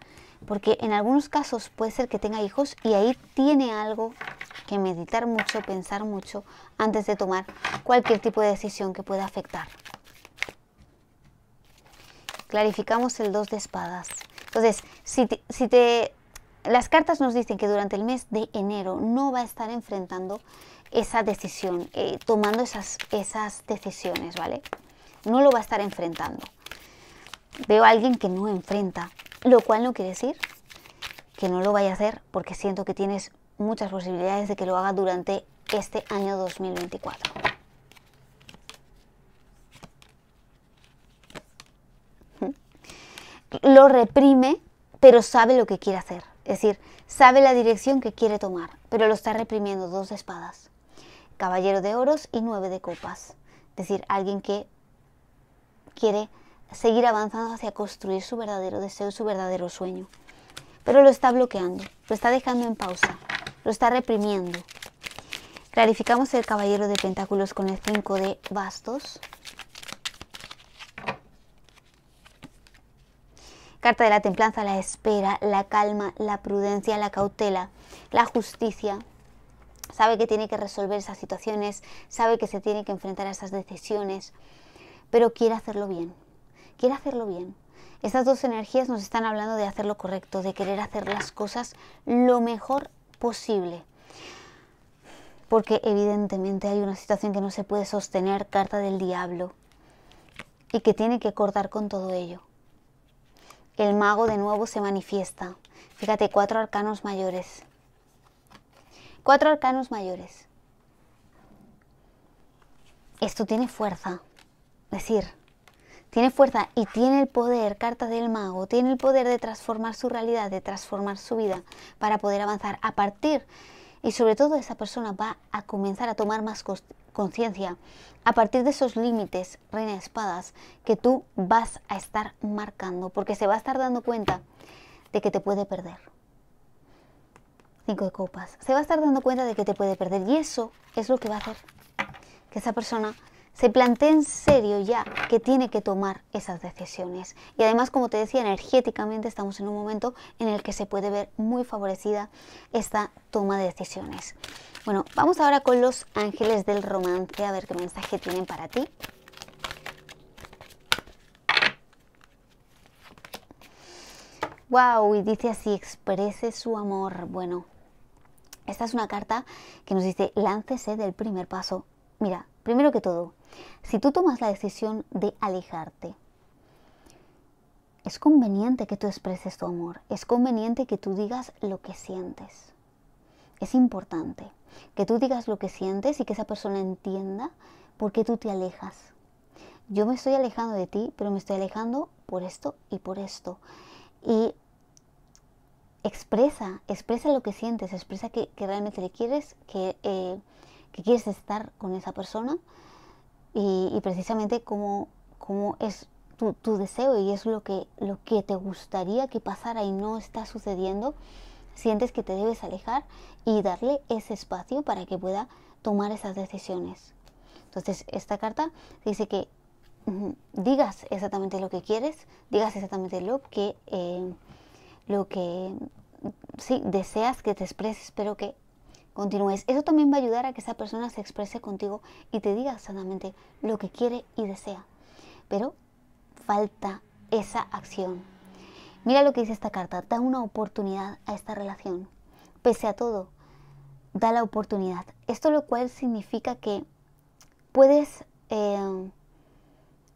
porque en algunos casos puede ser que tenga hijos y ahí tiene algo que meditar mucho, pensar mucho antes de tomar cualquier tipo de decisión que pueda afectar. Clarificamos el 2 de espadas. Entonces, si las cartas nos dicen que durante el mes de enero no va a estar enfrentando esa decisión, eh, tomando esas, esas decisiones, ¿vale? No lo va a estar enfrentando. Veo a alguien que no enfrenta lo cual no quiere decir que no lo vaya a hacer porque siento que tienes muchas posibilidades de que lo haga durante este año 2024. Lo reprime, pero sabe lo que quiere hacer. Es decir, sabe la dirección que quiere tomar, pero lo está reprimiendo dos espadas. Caballero de oros y nueve de copas. Es decir, alguien que quiere seguir avanzando hacia construir su verdadero deseo, su verdadero sueño. Pero lo está bloqueando, lo está dejando en pausa, lo está reprimiendo. Clarificamos el caballero de pentáculos con el 5 de bastos. Carta de la templanza, la espera, la calma, la prudencia, la cautela, la justicia. Sabe que tiene que resolver esas situaciones, sabe que se tiene que enfrentar a esas decisiones, pero quiere hacerlo bien, quiere hacerlo bien. Estas dos energías nos están hablando de hacer lo correcto, de querer hacer las cosas lo mejor posible. Porque evidentemente hay una situación que no se puede sostener, carta del diablo, y que tiene que cortar con todo ello. El mago de nuevo se manifiesta. Fíjate, cuatro arcanos mayores. Cuatro arcanos mayores. Esto tiene fuerza. Es decir, tiene fuerza y tiene el poder, carta del mago, tiene el poder de transformar su realidad, de transformar su vida para poder avanzar a partir y sobre todo esa persona va a comenzar a tomar más conciencia a partir de esos límites, reina de espadas, que tú vas a estar marcando, porque se va a estar dando cuenta de que te puede perder. Cinco de copas. Se va a estar dando cuenta de que te puede perder y eso es lo que va a hacer que esa persona se plantee en serio ya que tiene que tomar esas decisiones. Y además, como te decía, energéticamente estamos en un momento en el que se puede ver muy favorecida esta toma de decisiones. Bueno, vamos ahora con los ángeles del romance, a ver qué mensaje tienen para ti. Wow, y dice así, exprese su amor. Bueno, esta es una carta que nos dice, láncese del primer paso. Mira, primero que todo, si tú tomas la decisión de alejarte, es conveniente que tú expreses tu amor, es conveniente que tú digas lo que sientes. Es importante que tú digas lo que sientes y que esa persona entienda por qué tú te alejas. Yo me estoy alejando de ti, pero me estoy alejando por esto y por esto. Y expresa, expresa lo que sientes, expresa que, realmente le quieres, eh, que quieres estar con esa persona y, precisamente como cómo es tu, deseo y es lo que, lo que te gustaría que pasara y no está sucediendo, sientes que te debes alejar y darle ese espacio para que pueda tomar esas decisiones. Entonces, esta carta dice que digas exactamente lo que quieres, digas exactamente lo que, eh, lo que sí, deseas que te expreses, pero que continúes. Eso también va a ayudar a que esa persona se exprese contigo y te diga sanamente lo que quiere y desea. Pero falta esa acción. Mira lo que dice esta carta. Da una oportunidad a esta relación. Pese a todo, da la oportunidad. Esto lo cual significa que puedes em,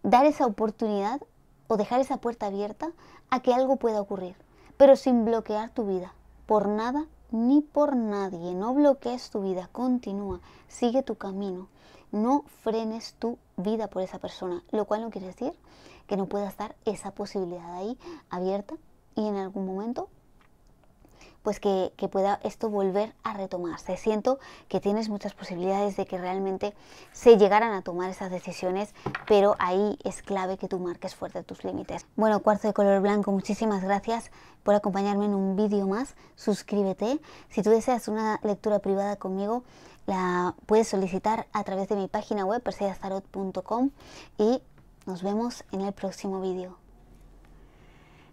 dar esa oportunidad o dejar esa puerta abierta a que algo pueda ocurrir, pero sin bloquear tu vida por nada ni por nadie, no bloquees tu vida, continúa, sigue tu camino, no frenes tu vida por esa persona, lo cual no quiere decir que no pueda estar esa posibilidad ahí abierta y en algún momento pues que, pueda esto volver a retomarse. Siento que tienes muchas posibilidades de que realmente se llegaran a tomar esas decisiones, pero ahí es clave que tú marques fuerte tus límites. Bueno, cuarzo de color blanco, muchísimas gracias por acompañarme en un vídeo más. Suscríbete. Si tú deseas una lectura privada conmigo, la puedes solicitar a través de mi página web, persiazarot.com y nos vemos en el próximo vídeo.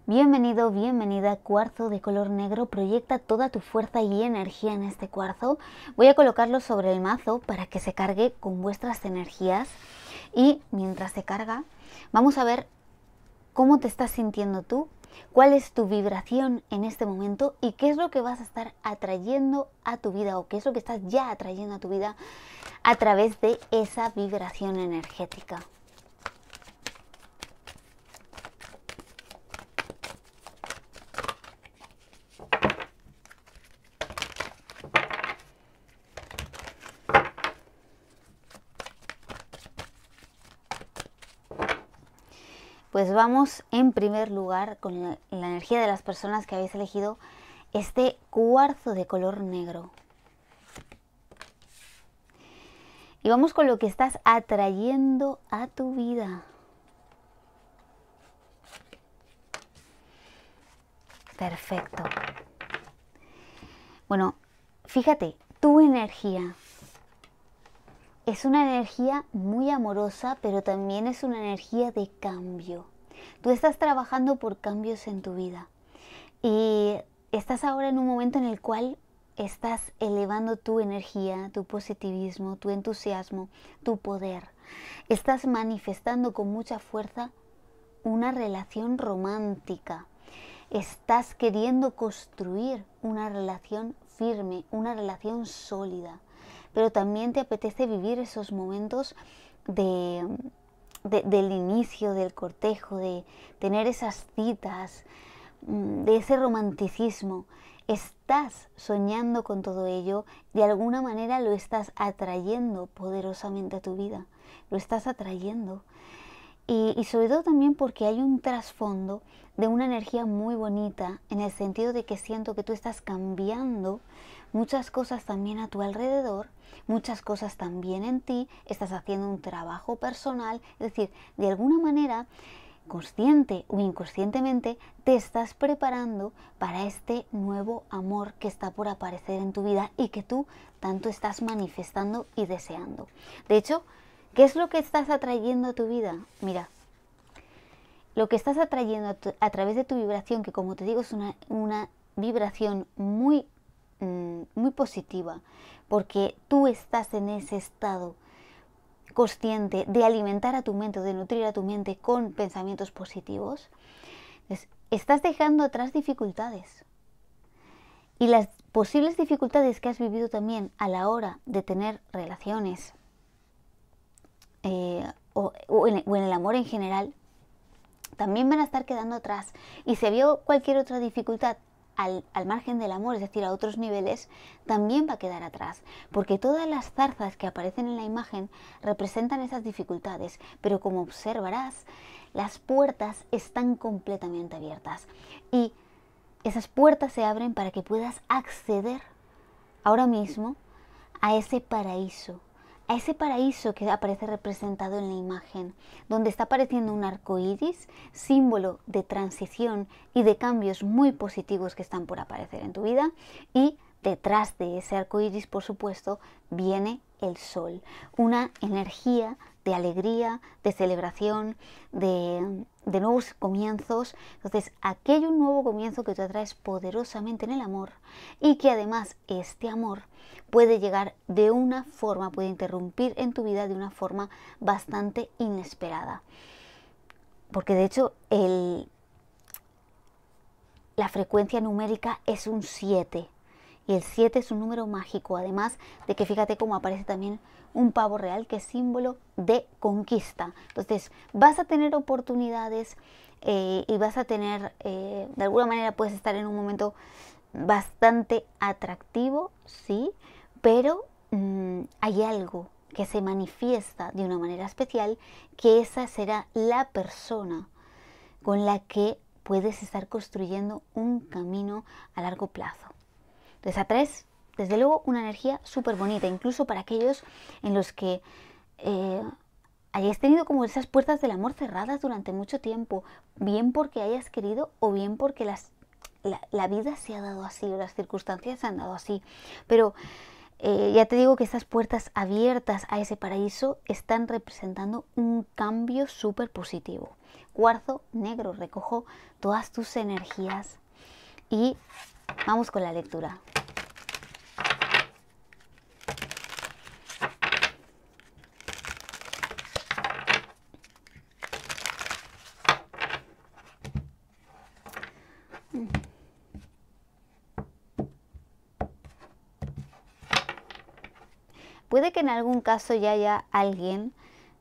Bienvenido, bienvenida, cuarzo de color negro, proyecta toda tu fuerza y energía en este cuarzo. Voy a colocarlo sobre el mazo para que se cargue con vuestras energías y mientras se carga vamos a ver cómo te estás sintiendo tú, cuál es tu vibración en este momento y qué es lo que vas a estar atrayendo a tu vida o qué es lo que estás ya atrayendo a tu vida a través de esa vibración energética. Pues vamos en primer lugar con la, energía de las personas que habéis elegido este cuarzo de color negro. Y vamos con lo que estás atrayendo a tu vida. Perfecto. Bueno, fíjate, tu energía, es una energía muy amorosa, pero también es una energía de cambio. Tú estás trabajando por cambios en tu vida y estás ahora en un momento en el cual estás elevando tu energía, tu positivismo, tu entusiasmo, tu poder. Estás manifestando con mucha fuerza una relación romántica. Estás queriendo construir una relación firme, una relación sólida pero también te apetece vivir esos momentos de, del inicio, del cortejo, de tener esas citas, mm, de ese romanticismo. Estás soñando con todo ello, de alguna manera lo estás atrayendo poderosamente a tu vida, lo estás atrayendo. Y, sobre todo también porque hay un trasfondo de una energía muy bonita en el sentido de que siento que tú estás cambiando muchas cosas también a tu alrededor, muchas cosas también en ti, estás haciendo un trabajo personal, es decir, de alguna manera consciente o inconscientemente te estás preparando para este nuevo amor que está por aparecer en tu vida y que tú tanto estás manifestando y deseando. De hecho, ¿Qué es lo que estás atrayendo a tu vida? Mira, lo que estás atrayendo a, través de tu vibración, que como te digo es una, vibración muy, mm, muy positiva, porque tú estás en ese estado consciente de alimentar a tu mente, de nutrir a tu mente con pensamientos positivos, estás dejando atrás dificultades. Y las posibles dificultades que has vivido también a la hora de tener relaciones, eh, o, en, el amor en general, también van a estar quedando atrás. Y se vio cualquier otra dificultad al, al, margen del amor, es decir, a otros niveles, también va a quedar atrás, porque todas las zarzas que aparecen en la imagen representan esas dificultades, pero como observarás, las puertas están completamente abiertas y esas puertas se abren para que puedas acceder ahora mismo a ese paraíso a ese paraíso que aparece representado en la imagen, donde está apareciendo un arco iris, símbolo de transición y de cambios muy positivos que están por aparecer en tu vida, y detrás de ese arco iris, por supuesto, viene el sol, una energía de alegría, de celebración, de, nuevos comienzos. Entonces, aquello nuevo comienzo que te atraes poderosamente en el amor y que además este amor puede llegar de una forma, puede interrumpir en tu vida de una forma bastante inesperada. Porque de hecho el, la frecuencia numérica es un 7 y el 7 es un número mágico, además de que fíjate cómo aparece también un pavo real que es símbolo de conquista. Entonces vas a tener oportunidades eh, y vas a tener, eh, de alguna manera puedes estar en un momento bastante atractivo, sí, pero mm, hay algo que se manifiesta de una manera especial, que esa será la persona con la que puedes estar construyendo un camino a largo plazo. Les desde luego, una energía súper bonita, incluso para aquellos en los que eh, hayáis tenido como esas puertas del amor cerradas durante mucho tiempo, bien porque hayas querido o bien porque las, la, vida se ha dado así o las circunstancias se han dado así. Pero eh, ya te digo que esas puertas abiertas a ese paraíso están representando un cambio súper positivo. Cuarzo negro, recojo todas tus energías y Vamos con la lectura. Puede que en algún caso ya haya alguien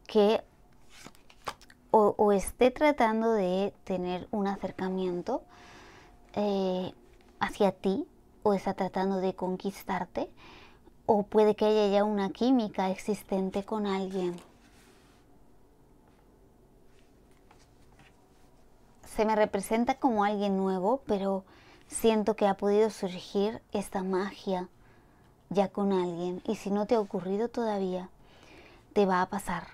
que o, esté tratando de tener un acercamiento eh, hacia ti o está tratando de conquistarte o puede que haya ya una química existente con alguien. Se me representa como alguien nuevo, pero siento que ha podido surgir esta magia ya con alguien y si no te ha ocurrido todavía, te va a pasar.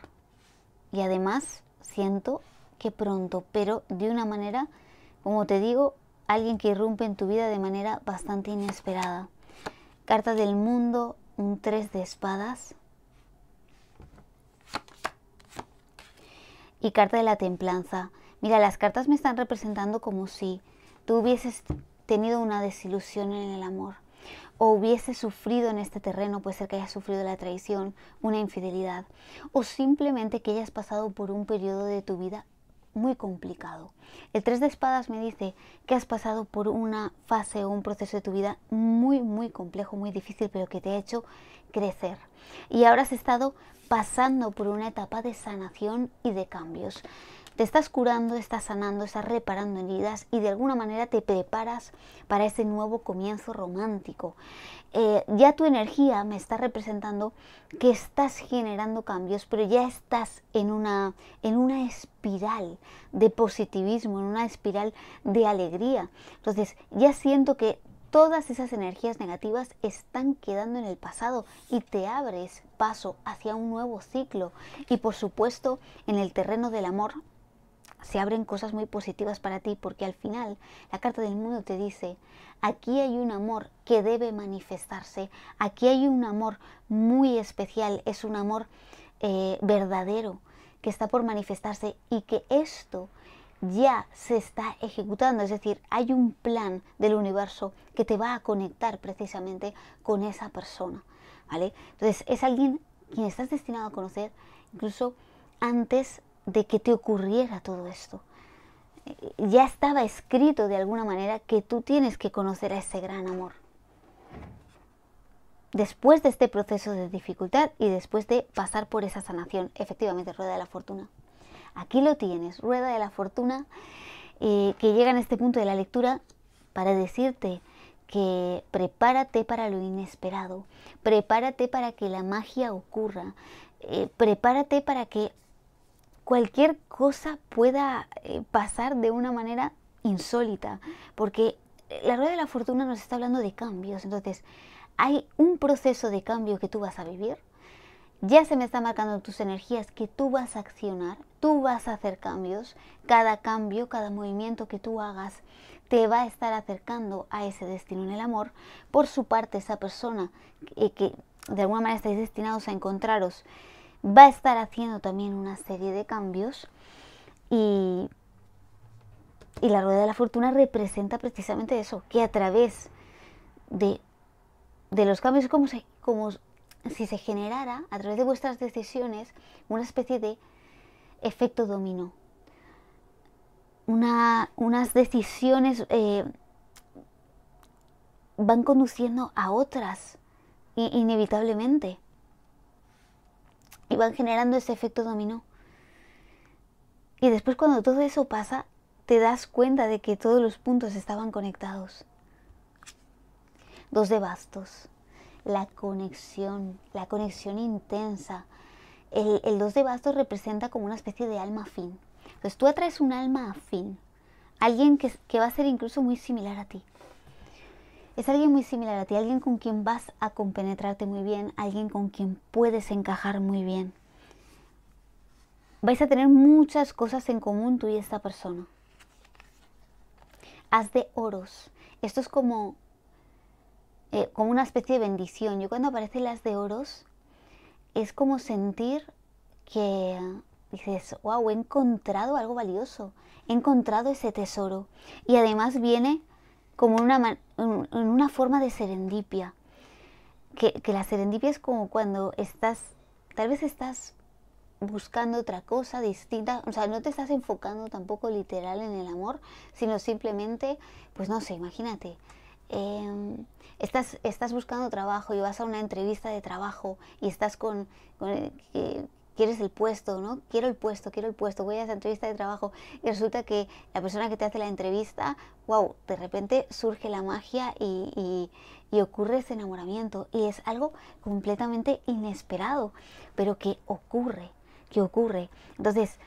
Y además siento que pronto, pero de una manera, como te digo, alguien que irrumpe en tu vida de manera bastante inesperada. Carta del mundo, un tres de espadas. Y carta de la templanza. Mira, las cartas me están representando como si tú hubieses tenido una desilusión en el amor o hubieses sufrido en este terreno, puede ser que hayas sufrido la traición, una infidelidad, o simplemente que hayas pasado por un periodo de tu vida muy complicado. El tres de espadas me dice que has pasado por una fase o un proceso de tu vida muy, muy complejo, muy difícil, pero que te ha hecho crecer. Y ahora has estado pasando por una etapa de sanación y de cambios. Te estás curando, estás sanando, estás reparando heridas y de alguna manera te preparas para ese nuevo comienzo romántico. Eh, ya tu energía me está representando que estás generando cambios, pero ya estás en una, en una espiral de positivismo, en una espiral de alegría. Entonces ya siento que todas esas energías negativas están quedando en el pasado y te abres paso hacia un nuevo ciclo. Y por supuesto, en el terreno del amor, se abren cosas muy positivas para ti porque al final la carta del mundo te dice, aquí hay un amor que debe manifestarse, aquí hay un amor muy especial, es un amor eh, verdadero que está por manifestarse y que esto ya se está ejecutando, es decir, hay un plan del universo que te va a conectar precisamente con esa persona, ¿vale? Entonces es alguien quien estás destinado a conocer incluso antes de que te ocurriera todo esto. Ya estaba escrito de alguna manera que tú tienes que conocer a ese gran amor. Después de este proceso de dificultad y después de pasar por esa sanación, efectivamente, rueda de la fortuna. Aquí lo tienes, rueda de la fortuna, eh, que llega en este punto de la lectura para decirte que prepárate para lo inesperado, prepárate para que la magia ocurra, eh, prepárate para que cualquier cosa pueda eh, pasar de una manera insólita, porque eh, la rueda de la fortuna nos está hablando de cambios, entonces hay un proceso de cambio que tú vas a vivir, ya se me está marcando tus energías que tú vas a accionar, tú vas a hacer cambios, cada cambio, cada movimiento que tú hagas te va a estar acercando a ese destino en el amor. Por su parte, esa persona y eh, que de alguna manera estáis destinados a encontraros va a estar haciendo también una serie de cambios y, la rueda de la fortuna representa precisamente eso, que a través de, los cambios como, se, como si se generara a través de vuestras decisiones una especie de efecto dominó. unas decisiones eh, van conduciendo a otras, inevitablemente y van generando ese efecto dominó. Y después cuando todo eso pasa, te das cuenta de que todos los puntos estaban conectados. Dos de bastos, la conexión, la conexión intensa. El, dos de bastos representa como una especie de alma afín. Entonces tú atraes un alma afín, alguien que, que va a ser incluso muy similar a ti. Es alguien muy similar a ti, alguien con quien vas a compenetrarte muy bien, alguien con quien puedes encajar muy bien. Vais a tener muchas cosas en común tú y esta persona. Haz de oros. Esto es como, eh, como una especie de bendición. Yo cuando aparece el de oros es como sentir que dices, wow, he encontrado algo valioso, he encontrado ese tesoro. Y además viene como una, en una forma de serendipia. Que, que, la serendipia es como cuando estás, tal vez estás buscando otra cosa distinta, o sea, no te estás enfocando tampoco literal en el amor, sino simplemente, pues no sé, imagínate, em, estás, estás buscando trabajo y vas a una entrevista de trabajo y estás con, con quieres el puesto, ¿no? Quiero el puesto, quiero el puesto, voy a esa entrevista de trabajo y resulta que la persona que te hace la entrevista, wow, de repente surge la magia y, y ocurre ese enamoramiento y es algo completamente inesperado, pero que ocurre, que ocurre. Entonces,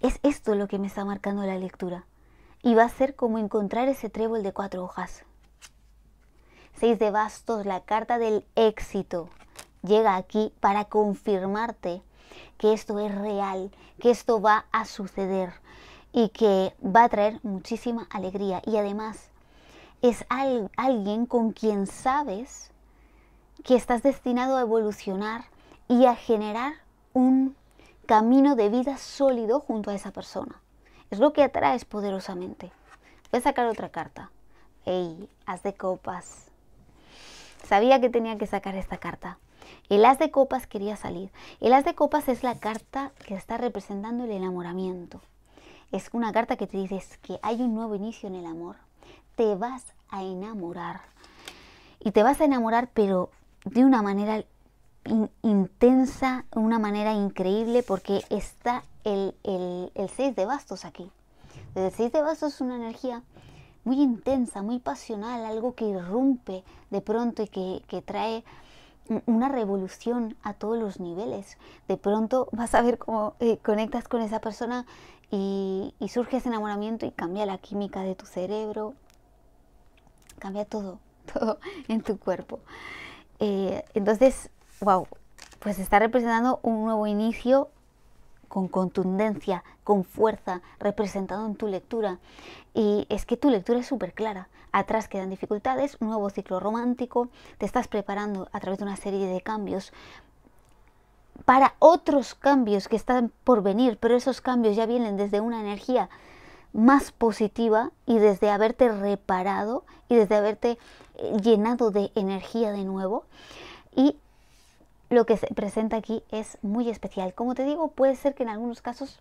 es esto lo que me está marcando la lectura y va a ser como encontrar ese trébol de cuatro hojas. Seis de bastos, la carta del éxito llega aquí para confirmarte que esto es real, que esto va a suceder y que va a traer muchísima alegría. Y además es alguien con quien sabes que estás destinado a evolucionar y a generar un camino de vida sólido junto a esa persona. Es lo que atraes poderosamente. Voy a sacar otra carta. ¡Ey! Haz de copas. Sabía que tenía que sacar esta carta. El as de copas quería salir. El as de copas es la carta que está representando el enamoramiento. Es una carta que te dice que hay un nuevo inicio en el amor. Te vas a enamorar. Y te vas a enamorar, pero de una manera intensa, una manera increíble, porque está el, el, de bastos aquí. el seis de bastos es una energía muy intensa, muy pasional, algo que irrumpe de pronto y que, que trae una revolución a todos los niveles. De pronto vas a ver cómo eh, conectas con esa persona y, surge ese enamoramiento y cambia la química de tu cerebro, cambia todo, todo en tu cuerpo. Eh, entonces, wow, pues está representando un nuevo inicio con contundencia, con fuerza, representado en tu lectura. Y es que tu lectura es súper clara atrás quedan dificultades, nuevo ciclo romántico, te estás preparando a través de una serie de cambios para otros cambios que están por venir, pero esos cambios ya vienen desde una energía más positiva y desde haberte reparado y desde haberte eh, llenado de energía de nuevo. Y lo que se presenta aquí es muy especial. Como te digo, puede ser que en algunos casos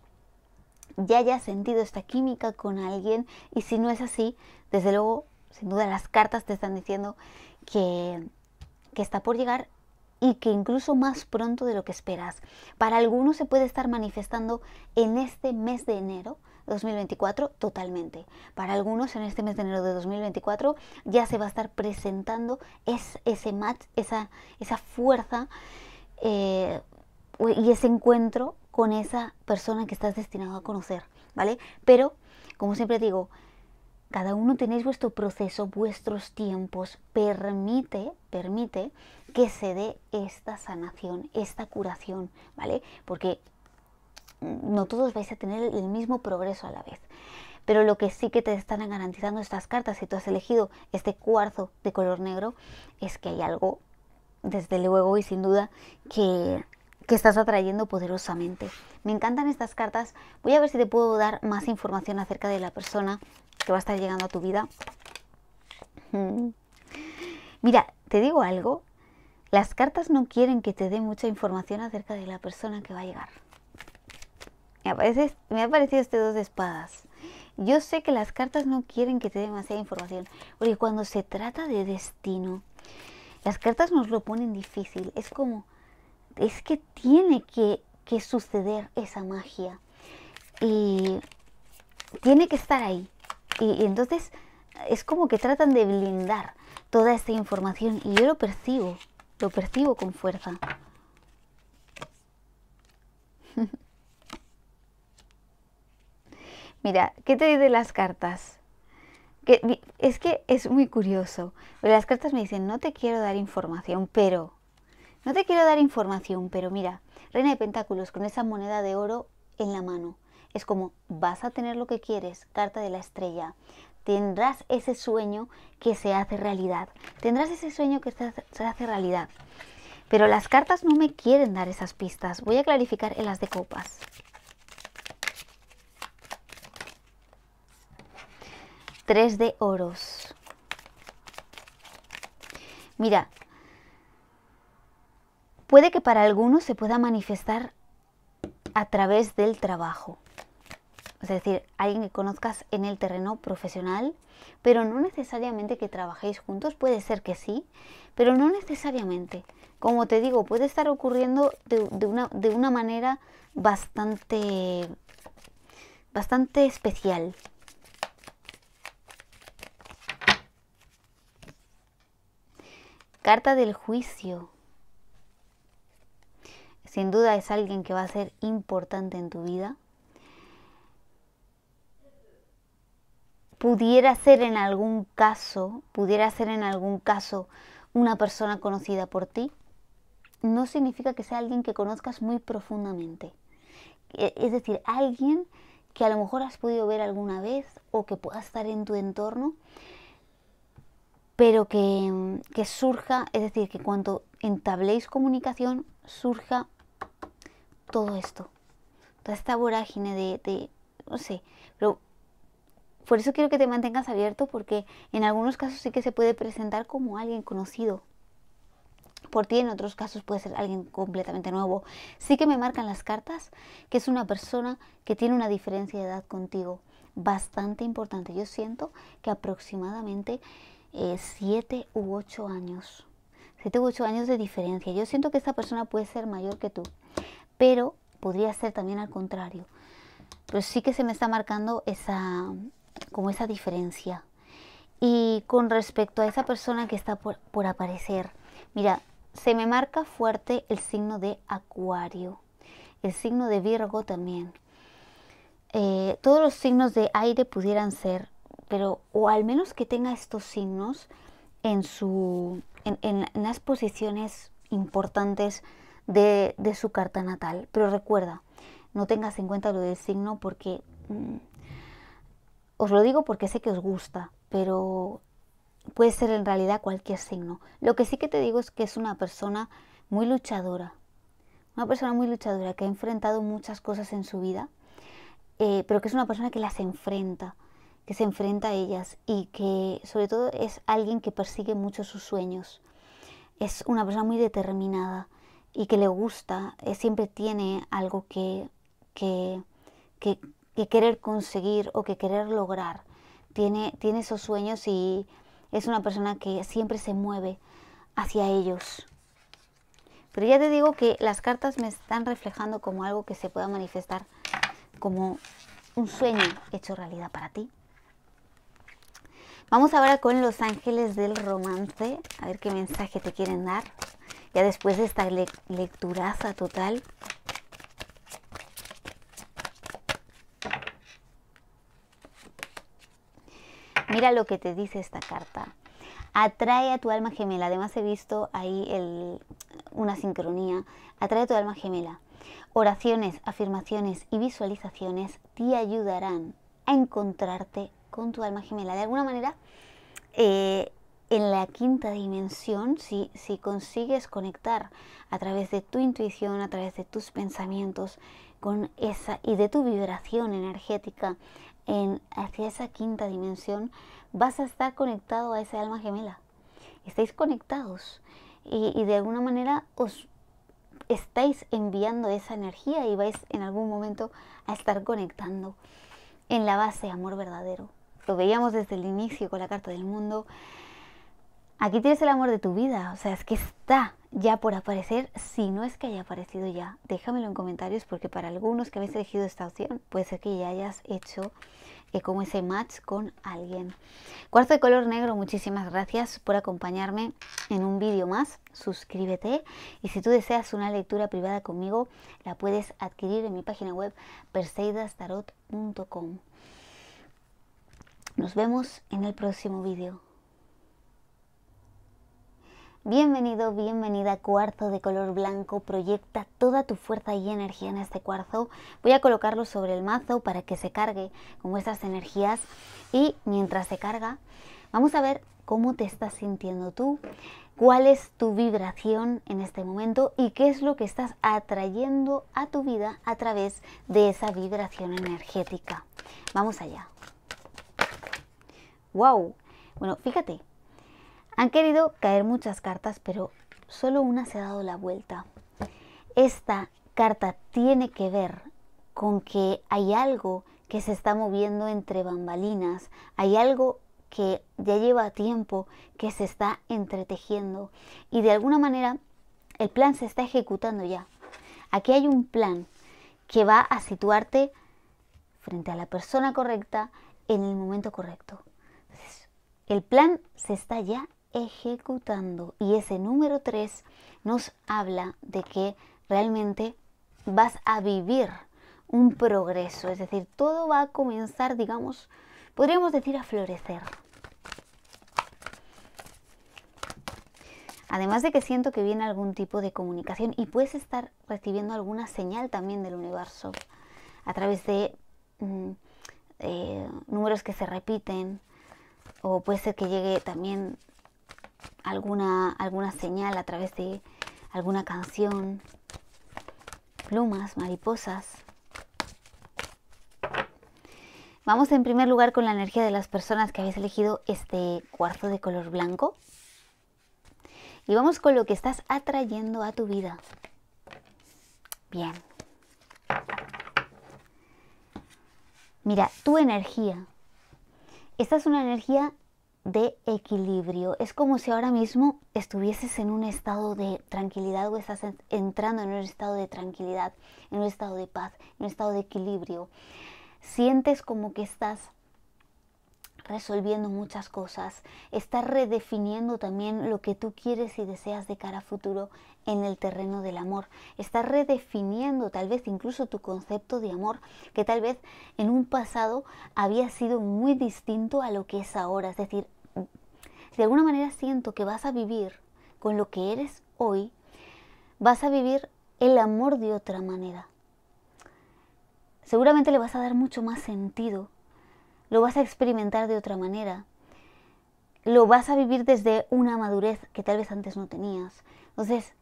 ya hayas sentido esta química con alguien y si no es así, desde luego sin duda las cartas te están diciendo que, que está por llegar y que incluso más pronto de lo que esperas. Para algunos se puede estar manifestando en este mes de enero 2024 totalmente. Para algunos en este mes de enero de 2024 ya se va a estar presentando ese match, esa, esa fuerza eh, y ese encuentro con esa persona que estás destinado a conocer, ¿vale? Pero, como siempre digo, cada uno tenéis vuestro proceso, vuestros tiempos. Permite, permite que se dé esta sanación, esta curación, ¿vale? Porque no todos vais a tener el mismo progreso a la vez. Pero lo que sí que te están garantizando estas cartas, si tú has elegido este cuarzo de color negro, es que hay algo, desde luego y sin duda, que, que estás atrayendo poderosamente. Me encantan estas cartas. Voy a ver si te puedo dar más información acerca de la persona que va a estar llegando a tu vida. Mm. Mira, te digo algo, las cartas no quieren que te dé mucha información acerca de la persona que va a llegar. Me, ha parecido este dos de espadas. Yo sé que las cartas no quieren que te dé demasiada información, porque cuando se trata de destino, las cartas nos lo ponen difícil. Es como, es que tiene que, que suceder esa magia. Y tiene que estar ahí. Y, entonces es como que tratan de blindar toda esta información y yo lo percibo, lo percibo con fuerza. Mira, ¿qué te dicen las cartas? es que es muy curioso. Las cartas me dicen, no te quiero dar información, pero... No te quiero dar información, pero mira, Reina de Pentáculos con esa moneda de oro en la mano. Es como, vas a tener lo que quieres, carta de la estrella. Tendrás ese sueño que se hace realidad. Tendrás ese sueño que se hace realidad. Pero las cartas no me quieren dar esas pistas. Voy a clarificar en las de copas. Tres de oros. Mira, puede que para algunos se pueda manifestar a través del trabajo es decir, alguien que conozcas en el terreno profesional, pero no necesariamente que trabajéis juntos, puede ser que sí, pero no necesariamente. Como te digo, puede estar ocurriendo de, una, de una, manera bastante, bastante especial. Carta del juicio. Sin duda es alguien que va a ser importante en tu vida pudiera ser en algún caso, pudiera ser en algún caso una persona conocida por ti, no significa que sea alguien que conozcas muy profundamente. E, es decir, alguien que a lo mejor has podido ver alguna vez o que pueda estar en tu entorno, pero que, surja, es decir, que cuando entabléis comunicación surja todo esto, toda esta vorágine de, de no sé, pero por eso quiero que te mantengas abierto porque en algunos casos sí que se puede presentar como alguien conocido por ti, en otros casos puede ser alguien completamente nuevo. Sí que me marcan las cartas que es una persona que tiene una diferencia de edad contigo bastante importante. Yo siento que aproximadamente 7 eh, u 8 años. 7 u 8 años de diferencia. Yo siento que esta persona puede ser mayor que tú, pero podría ser también al contrario. Pero sí que se me está marcando esa, como esa diferencia. Y con respecto a esa persona que está por, aparecer, mira, se me marca fuerte el signo de Acuario, el signo de Virgo también. Eh, todos los signos de aire pudieran ser, pero o al menos que tenga estos signos en, su, en, en, las posiciones importantes de, de, su carta natal. Pero recuerda, no tengas en cuenta lo del signo porque mm, os lo digo porque sé que os gusta, pero puede ser en realidad cualquier signo. Lo que sí que te digo es que es una persona muy luchadora, una persona muy luchadora que ha enfrentado muchas cosas en su vida, eh, pero que es una persona que las enfrenta, que se enfrenta a ellas y que sobre todo es alguien que persigue mucho sus sueños. Es una persona muy determinada y que le gusta, eh, siempre tiene algo que, que, que querer conseguir o que querer lograr. Tiene, tiene esos sueños y es una persona que siempre se mueve hacia ellos. Pero ya te digo que las cartas me están reflejando como algo que se pueda manifestar como un sueño hecho realidad para ti. Vamos ahora con los ángeles del romance, a ver qué mensaje te quieren dar, ya después de esta lecturaza total. Mira lo que te dice esta carta. Atrae a tu alma gemela. Además he visto ahí una sincronía. Atrae a tu alma gemela. Oraciones, afirmaciones y visualizaciones te ayudarán a encontrarte con tu alma gemela. De alguna manera, eh, en la quinta dimensión, si, si, consigues conectar a través de tu intuición, a través de tus pensamientos, con esa y de tu vibración energética en, hacia esa quinta dimensión, vas a estar conectado a esa alma gemela. Estáis conectados y, y de alguna manera os estáis enviando esa energía y vais en algún momento a estar conectando en la base amor verdadero. Lo veíamos desde el inicio con la carta del mundo, Aquí tienes el amor de tu vida, o sea, es que está ya por aparecer, si no es que haya aparecido ya. Déjamelo en comentarios porque para algunos que habéis elegido esta opción puede ser que ya hayas hecho eh, como ese match con alguien. Cuarto de color negro, muchísimas gracias por acompañarme en un vídeo más. Suscríbete y si tú deseas una lectura privada conmigo, la puedes adquirir en mi página web perseidastarot.com. Nos vemos en el próximo vídeo. Bienvenido, bienvenida cuarzo de color blanco, proyecta toda tu fuerza y energía en este cuarzo. Voy a colocarlo sobre el mazo para que se cargue con vuestras energías y mientras se carga vamos a ver cómo te estás sintiendo tú, cuál es tu vibración en este momento y qué es lo que estás atrayendo a tu vida a través de esa vibración energética. Vamos allá. ¡Wow! Bueno, fíjate, han querido caer muchas cartas, pero solo una se ha dado la vuelta. Esta carta tiene que ver con que hay algo que se está moviendo entre bambalinas, hay algo que ya lleva tiempo que se está entretejiendo y de alguna manera el plan se está ejecutando ya. Aquí hay un plan que va a situarte frente a la persona correcta en el momento correcto. el plan se está ya ejecutando. Y ese número 3 nos habla de que realmente vas a vivir un progreso, es decir, todo va a comenzar, digamos, podríamos decir a florecer. Además de que siento que viene algún tipo de comunicación y puedes estar recibiendo alguna señal también del universo a través de mm, eh, números que se repiten o puede ser que llegue también alguna, alguna señal a través de alguna canción, plumas, mariposas. Vamos en primer lugar con la energía de las personas que habéis elegido este cuarzo de color blanco. Y vamos con lo que estás atrayendo a tu vida. Bien. Mira, tu energía. Esta es una energía de equilibrio. Es como si ahora mismo estuvieses en un estado de tranquilidad o estás entrando en un estado de tranquilidad, en un estado de paz, en un estado de equilibrio. Sientes como que estás resolviendo muchas cosas, estás redefiniendo también lo que tú quieres y deseas de cara a futuro, en el terreno del amor. Estás redefiniendo tal vez incluso tu concepto de amor, que tal vez en un pasado había sido muy distinto a lo que es ahora. Es decir, de alguna manera siento que vas a vivir con lo que eres hoy, vas a vivir el amor de otra manera. Seguramente le vas a dar mucho más sentido, lo vas a experimentar de otra manera, lo vas a vivir desde una madurez que tal vez antes no tenías. Entonces,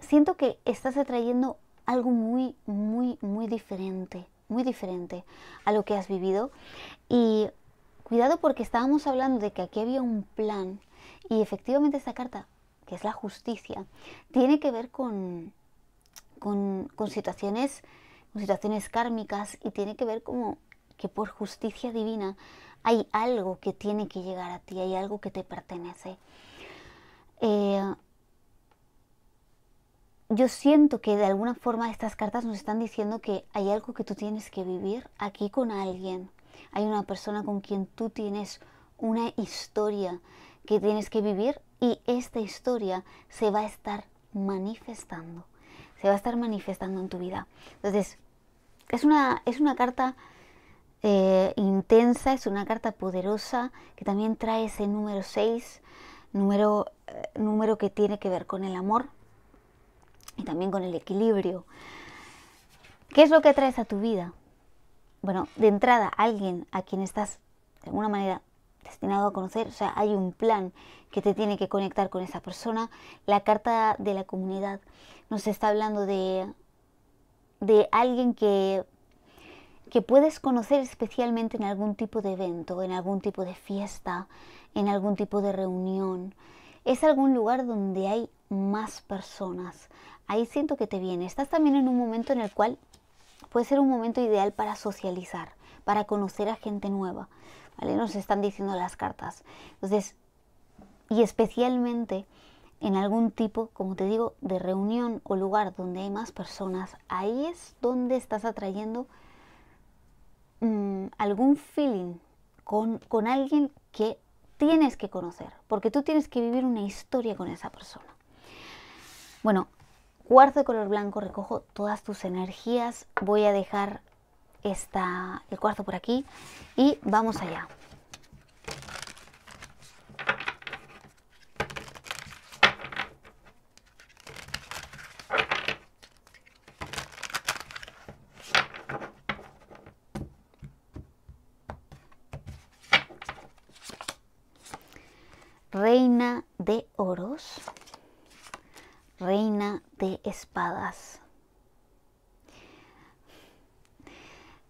siento que estás atrayendo algo muy, muy, muy diferente, muy diferente a lo que has vivido. Y cuidado porque estábamos hablando de que aquí había un plan y efectivamente esta carta, que es la justicia, tiene que ver con, con, situaciones situaciones kármicas y tiene que ver como que por justicia divina hay algo que tiene que llegar a ti, hay algo que te pertenece. Eh, yo siento que de alguna forma estas cartas nos están diciendo que hay algo que tú tienes que vivir aquí con alguien. Hay una persona con quien tú tienes una historia que tienes que vivir y esta historia se va a estar manifestando. Se va a estar manifestando en tu vida. Entonces, es una, es una carta eh, intensa, es una carta poderosa que también trae ese número 6, número, eh, número que tiene que ver con el amor y también con el equilibrio. ¿Qué es lo que traes a tu vida? Bueno, de entrada, alguien a quien estás de alguna manera destinado a conocer, o sea, hay un plan que te tiene que conectar con esa persona. La carta de la comunidad nos está hablando de, de alguien que, que puedes conocer especialmente en algún tipo de evento, en algún tipo de fiesta, en algún tipo de reunión. Es algún lugar donde hay más personas, ahí siento que te viene. Estás también en un momento en el cual puede ser un momento ideal para socializar, para conocer a gente nueva, ¿vale? Nos están diciendo las cartas. Entonces, y especialmente en algún tipo, como te digo, de reunión o lugar donde hay más personas, ahí es donde estás atrayendo mm, algún feeling con, con alguien que tienes que conocer, porque tú tienes que vivir una historia con esa persona. Bueno, cuarto de color blanco, recojo todas tus energías, voy a dejar esta, el cuarto por aquí y vamos allá.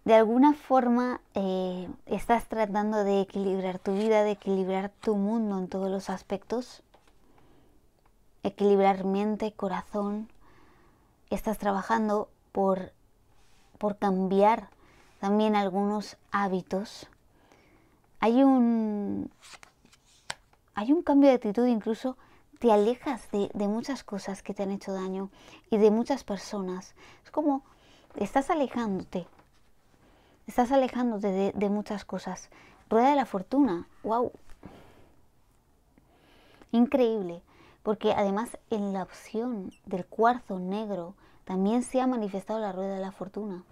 De alguna forma eh, estás tratando de equilibrar tu vida, de equilibrar tu mundo en todos los aspectos, equilibrar mente, corazón. Estás trabajando por, por cambiar también algunos hábitos. Hay un, hay un cambio de actitud incluso te alejas de, muchas cosas que te han hecho daño y de muchas personas. Es como estás alejándote, estás alejándote de, de muchas cosas. Rueda de la fortuna, wow. Increíble, porque además en la opción del cuarzo negro también se ha manifestado la rueda de la fortuna.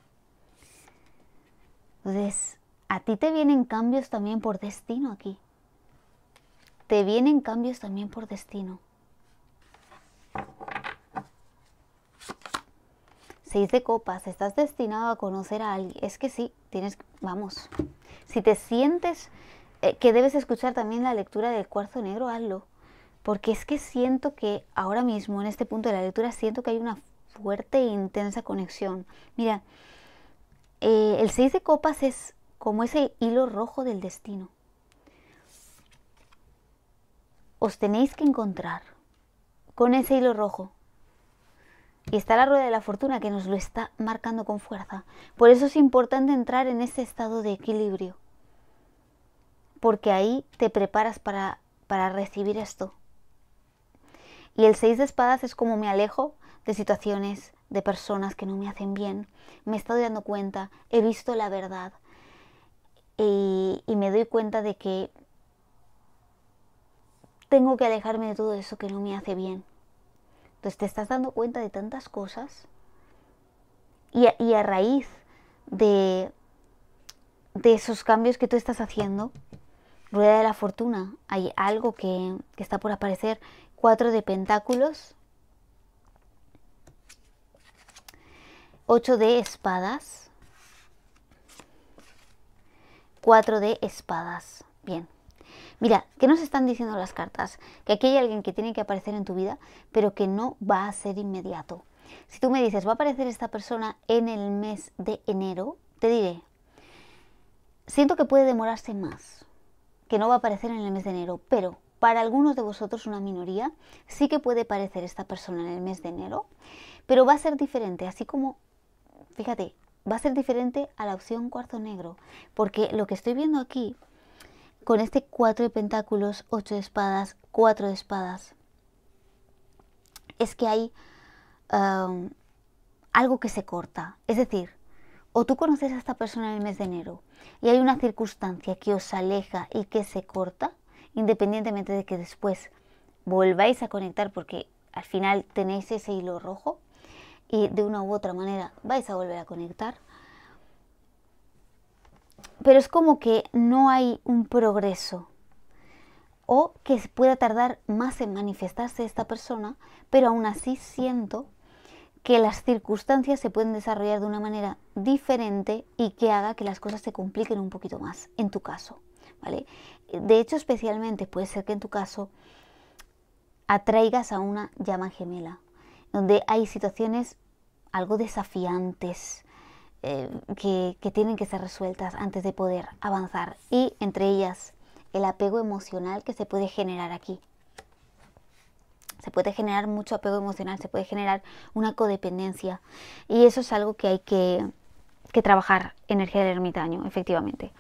Entonces, a ti te vienen cambios también por destino aquí te vienen cambios también por destino. Seis de copas, estás destinado a conocer a alguien. Es que sí, tienes, vamos, si te sientes eh, que debes escuchar también la lectura del cuarzo negro, hazlo. Porque es que siento que ahora mismo, en este punto de la lectura, siento que hay una fuerte e intensa conexión. Mira, eh, el seis de copas es como ese hilo rojo del destino os tenéis que encontrar con ese hilo rojo. Y está la rueda de la fortuna que nos lo está marcando con fuerza. Por eso es importante entrar en ese estado de equilibrio. Porque ahí te preparas para, para recibir esto. Y el 6 de espadas es como me alejo de situaciones, de personas que no me hacen bien. Me he estado dando cuenta, he visto la verdad. Y, y me doy cuenta de que tengo que alejarme de todo eso que no me hace bien. Entonces te estás dando cuenta de tantas cosas y a, raíz de, de esos cambios que tú estás haciendo, rueda de la fortuna, hay algo que, que está por aparecer, cuatro de pentáculos, ocho de espadas, cuatro de espadas, bien. Mira, ¿qué nos están diciendo las cartas? Que aquí hay alguien que tiene que aparecer en tu vida, pero que no va a ser inmediato. Si tú me dices, va a aparecer esta persona en el mes de enero, te diré, siento que puede demorarse más, que no va a aparecer en el mes de enero, pero para algunos de vosotros, una minoría, sí que puede aparecer esta persona en el mes de enero, pero va a ser diferente, así como, fíjate, va a ser diferente a la opción cuarto negro, porque lo que estoy viendo aquí con este cuatro de pentáculos, ocho de espadas, cuatro de espadas, es que hay um, algo que se corta. Es decir, o tú conoces a esta persona en el mes de enero y hay una circunstancia que os aleja y que se corta, independientemente de que después volváis a conectar porque al final tenéis ese hilo rojo y de una u otra manera vais a volver a conectar pero es como que no hay un progreso o que pueda tardar más en manifestarse esta persona, pero aún así siento que las circunstancias se pueden desarrollar de una manera diferente y que haga que las cosas se compliquen un poquito más, en tu caso, ¿vale? De hecho, especialmente puede ser que en tu caso atraigas a una llama gemela, donde hay situaciones algo desafiantes, eh, que, tienen que ser resueltas antes de poder avanzar y entre ellas el apego emocional que se puede generar aquí. Se puede generar mucho apego emocional, se puede generar una codependencia y eso es algo que hay que, que trabajar, energía del ermitaño, efectivamente.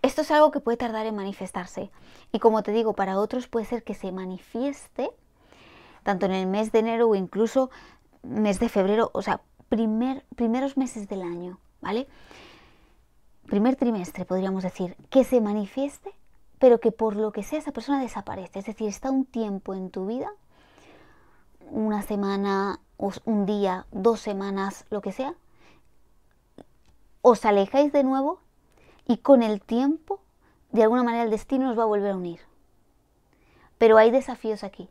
Esto es algo que puede tardar en manifestarse y como te digo, para otros puede ser que se manifieste tanto en el mes de enero o incluso mes de febrero, o sea, primer, primeros meses del año, ¿vale? Primer trimestre, podríamos decir, que se manifieste, pero que por lo que sea esa persona desaparece. Es decir, está un tiempo en tu vida, una semana, un día, dos semanas, lo que sea, os alejáis de nuevo y con el tiempo, de alguna manera, el destino os va a volver a unir. Pero hay desafíos aquí,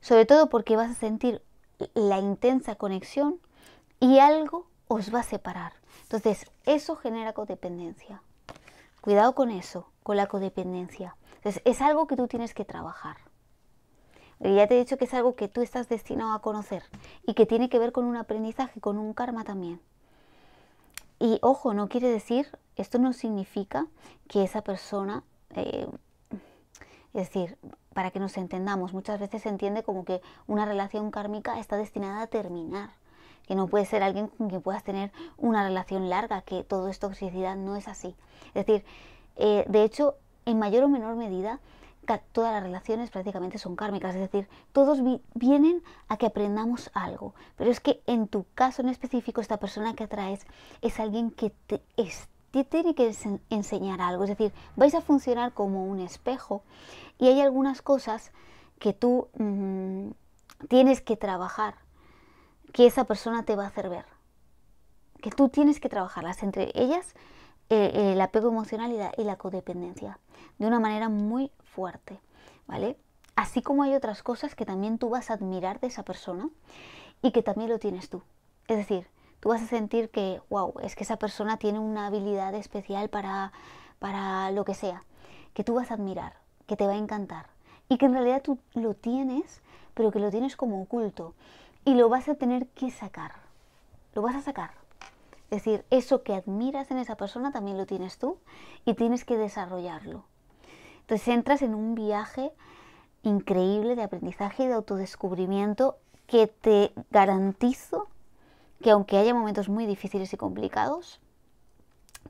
sobre todo porque vas a sentir la intensa conexión y algo os va a separar. Entonces, eso genera codependencia. Cuidado con eso, con la codependencia. Entonces, es algo que tú tienes que trabajar. ya te he dicho que es algo que tú estás destinado a conocer y que tiene que ver con un aprendizaje, con un karma también. Y ojo, no quiere decir, esto no significa que esa persona, eh, es decir, para que nos entendamos, muchas veces se entiende como que una relación kármica está destinada a terminar que no puede ser alguien con quien puedas tener una relación larga, que todo es toxicidad, no es así. Es decir, eh, de hecho, en mayor o menor medida, todas las relaciones prácticamente son kármicas, es decir, todos vienen a que aprendamos algo, pero es que en tu caso en específico, esta persona que atraes es alguien que te, tiene que enseñar algo, es decir, vais a funcionar como un espejo y hay algunas cosas que tú mm, tienes que trabajar que esa persona te va a hacer ver, que tú tienes que trabajarlas, entre ellas eh, eh, el apego emocional y la, codependencia, de una manera muy fuerte, ¿vale? Así como hay otras cosas que también tú vas a admirar de esa persona y que también lo tienes tú. Es decir, tú vas a sentir que, wow, es que esa persona tiene una habilidad especial para, para lo que sea, que tú vas a admirar, que te va a encantar y que en realidad tú lo tienes, pero que lo tienes como oculto y lo vas a tener que sacar. Lo vas a sacar. Es decir, eso que admiras en esa persona también lo tienes tú y tienes que desarrollarlo. Entonces entras en un viaje increíble de aprendizaje y de autodescubrimiento que te garantizo que aunque haya momentos muy difíciles y complicados,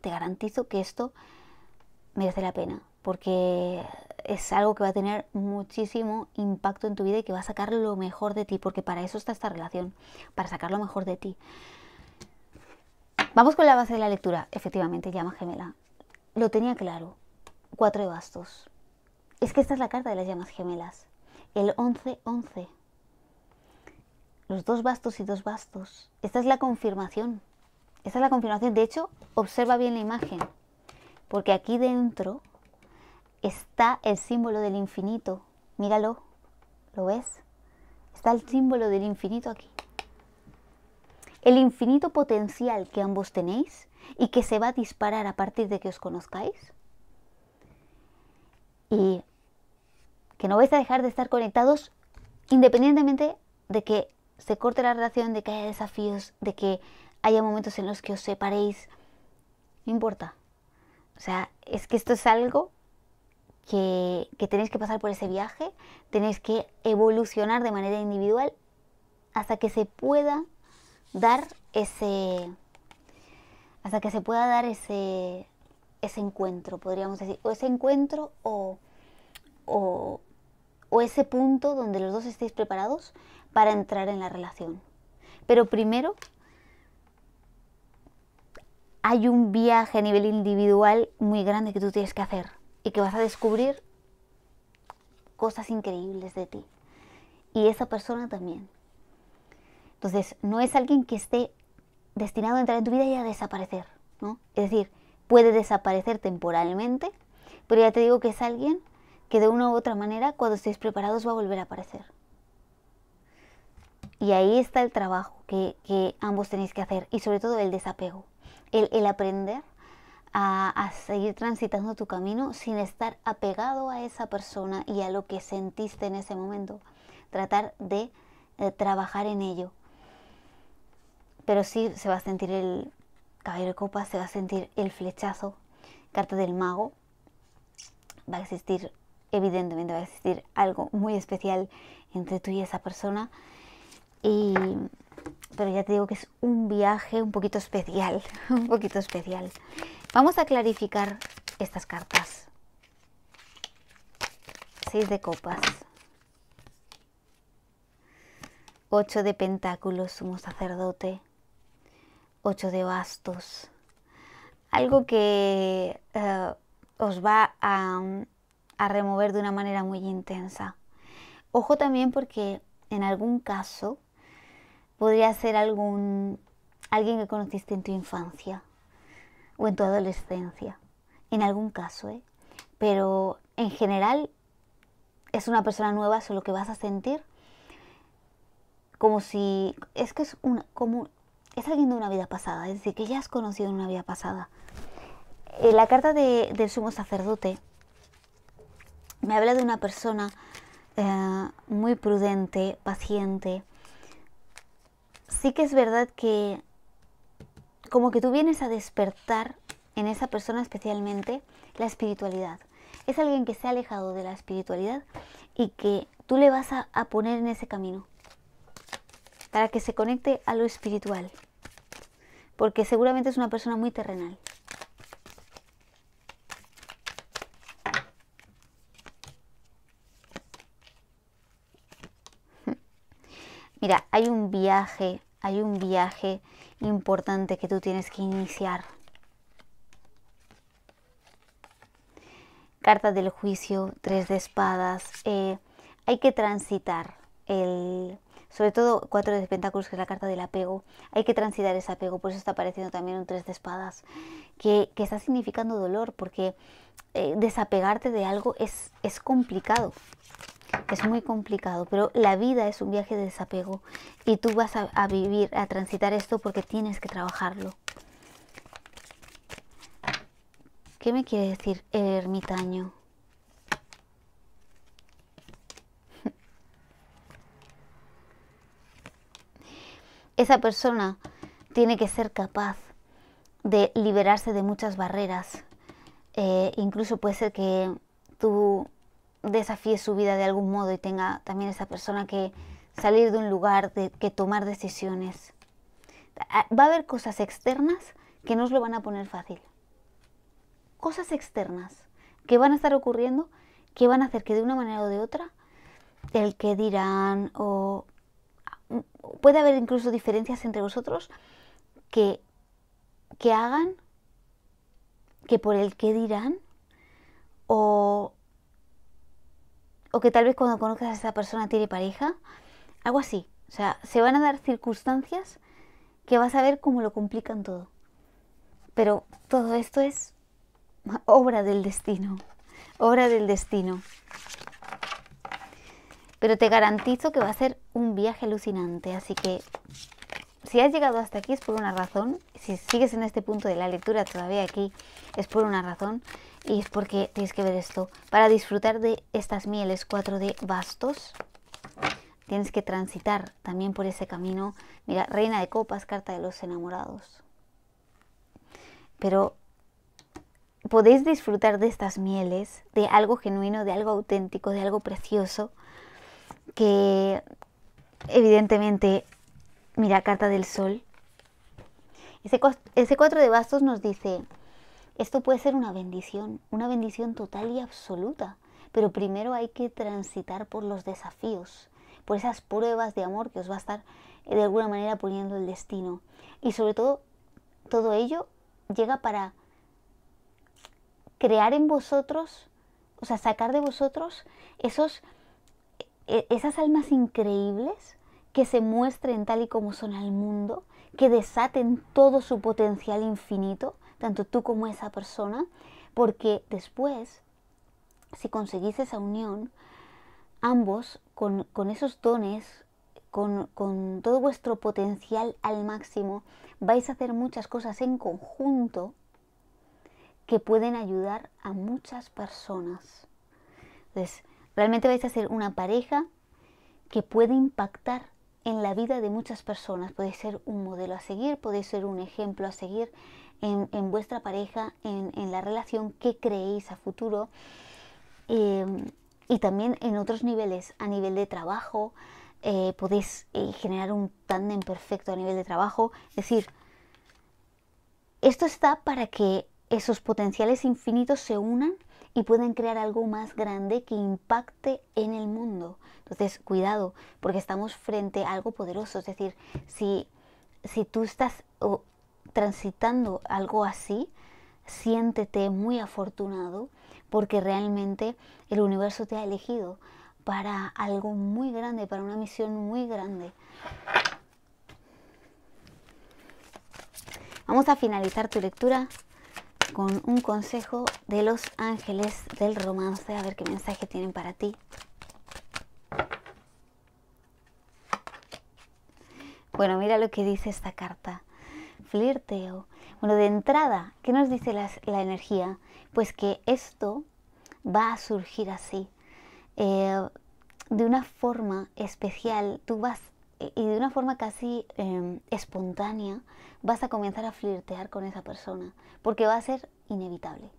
te garantizo que esto merece la pena porque es algo que va a tener muchísimo impacto en tu vida y que va a sacar lo mejor de ti, porque para eso está esta relación, para sacar lo mejor de ti. Vamos con la base de la lectura, efectivamente, llama gemela. Lo tenía claro, cuatro de bastos. Es que esta es la carta de las llamas gemelas, el 11-11. Los dos bastos y dos bastos. Esta es la confirmación. Esta es la confirmación. De hecho, observa bien la imagen. Porque aquí dentro está el símbolo del infinito. Míralo, ¿lo ves? Está el símbolo del infinito aquí. El infinito potencial que ambos tenéis y que se va a disparar a partir de que os conozcáis. Y que no vais a dejar de estar conectados independientemente de que se corte la relación, de que haya desafíos, de que haya momentos en los que os separéis. No importa. O sea, es que esto es algo que, tenéis que pasar por ese viaje, tenéis que evolucionar de manera individual hasta que se pueda dar ese hasta que se pueda dar ese ese encuentro, podríamos decir, o ese encuentro o, o ese punto donde los dos estéis preparados para entrar en la relación. Pero primero hay un viaje a nivel individual muy grande que tú tienes que hacer y que vas a descubrir cosas increíbles de ti. Y esa persona también. Entonces, no es alguien que esté destinado a entrar en tu vida y a desaparecer, Es decir, puede desaparecer temporalmente, pero ya te digo que es alguien que de una u otra manera, cuando estéis preparados, va a volver a aparecer. Y ahí está el trabajo que, ambos tenéis que hacer y sobre todo el desapego, el, el aprender a, seguir transitando tu camino sin estar apegado a esa persona y a lo que sentiste en ese momento. Tratar de, trabajar en ello. Pero sí se va a sentir el caballero de copas, se va a sentir el flechazo, carta del mago. Va a existir, evidentemente va a existir algo muy especial entre tú y esa persona. Y pero ya te digo que es un viaje un poquito especial, un poquito especial. Vamos a clarificar estas cartas. Seis de copas. Ocho de pentáculos, sumo sacerdote. Ocho de bastos. Algo que eh, os va a, a remover de una manera muy intensa. Ojo también porque en algún caso podría ser algún, alguien que conociste en tu infancia o en tu adolescencia, en algún caso, ¿eh? pero en general es una persona nueva, eso es lo que vas a sentir como si es que es una es alguien de una vida pasada, es decir, que ya has conocido en una vida pasada. la carta de, del sumo sacerdote me habla de una persona eh, muy prudente, paciente, sí que es verdad que como que tú vienes a despertar en esa persona especialmente la espiritualidad. Es alguien que se ha alejado de la espiritualidad y que tú le vas a, poner en ese camino para que se conecte a lo espiritual. Porque seguramente es una persona muy terrenal. Mira, hay un viaje, hay un viaje importante que tú tienes que iniciar. Carta del juicio, tres de espadas. Eh, hay que transitar el, sobre todo cuatro de pentáculos, que es la carta del apego, hay que transitar ese apego, por eso está apareciendo también un tres de espadas, que, está significando dolor, porque eh, desapegarte de algo es, es complicado es muy complicado, pero la vida es un viaje de desapego y tú vas a, vivir, a transitar esto porque tienes que trabajarlo. ¿Qué me quiere decir el ermitaño? Esa persona tiene que ser capaz de liberarse de muchas barreras. Eh, incluso puede ser que tú desafíe su vida de algún modo y tenga también esa persona que salir de un lugar, de, que tomar decisiones. Ah, va a haber cosas externas que nos lo van a poner fácil. Cosas externas que van a estar ocurriendo, que van a hacer que de una manera o de otra, el que dirán o puede haber incluso diferencias entre vosotros que, que hagan que por el que dirán o o que tal vez cuando conozcas a esa persona tiene pareja, algo así. O sea, se van a dar circunstancias que vas a ver cómo lo complican todo. Pero todo esto es obra del destino, obra del destino. Pero te garantizo que va a ser un viaje alucinante, así que si has llegado hasta aquí es por una razón, si sigues en este punto de la lectura todavía aquí es por una razón, y es porque tienes que ver esto. Para disfrutar de estas mieles 4 de bastos, tienes que transitar también por ese camino. Mira, Reina de Copas, Carta de los Enamorados. Pero podéis disfrutar de estas mieles, de algo genuino, de algo auténtico, de algo precioso, que evidentemente, mira, Carta del Sol. Ese, ese 4 de bastos nos dice, esto puede ser una bendición, una bendición total y absoluta, pero primero hay que transitar por los desafíos, por esas pruebas de amor que os va a estar eh, de alguna manera poniendo el destino. Y sobre todo, todo ello llega para crear en vosotros, o sea, sacar de vosotros esos, e, esas almas increíbles que se muestren tal y como son al mundo, que desaten todo su potencial infinito tanto tú como esa persona, porque después, si conseguís esa unión, ambos con, esos dones, con, con todo vuestro potencial al máximo, vais a hacer muchas cosas en conjunto que pueden ayudar a muchas personas. Entonces, realmente vais a ser una pareja que puede impactar en la vida de muchas personas. Podéis ser un modelo a seguir, podéis ser un ejemplo a seguir en, vuestra pareja, en, la relación, que creéis a futuro. Em, y también en otros niveles, a nivel de trabajo, eh, podéis eh, generar un tándem perfecto a nivel de trabajo. Es decir, esto está para que esos potenciales infinitos se unan y puedan crear algo más grande que impacte en el mundo. Entonces, cuidado, porque estamos frente a algo poderoso. Es decir, si, si tú estás transitando algo así, siéntete muy afortunado porque realmente el universo te ha elegido para algo muy grande, para una misión muy grande. Vamos a finalizar tu lectura con un consejo de los ángeles del romance, a ver qué mensaje tienen para ti. Bueno, mira lo que dice esta carta flirteo. Bueno, de entrada, ¿qué nos dice la, energía? Pues que esto va a surgir así, eh, de una forma especial, tú vas eh, y de una forma casi em, espontánea vas a comenzar a flirtear con esa persona, porque va a ser inevitable.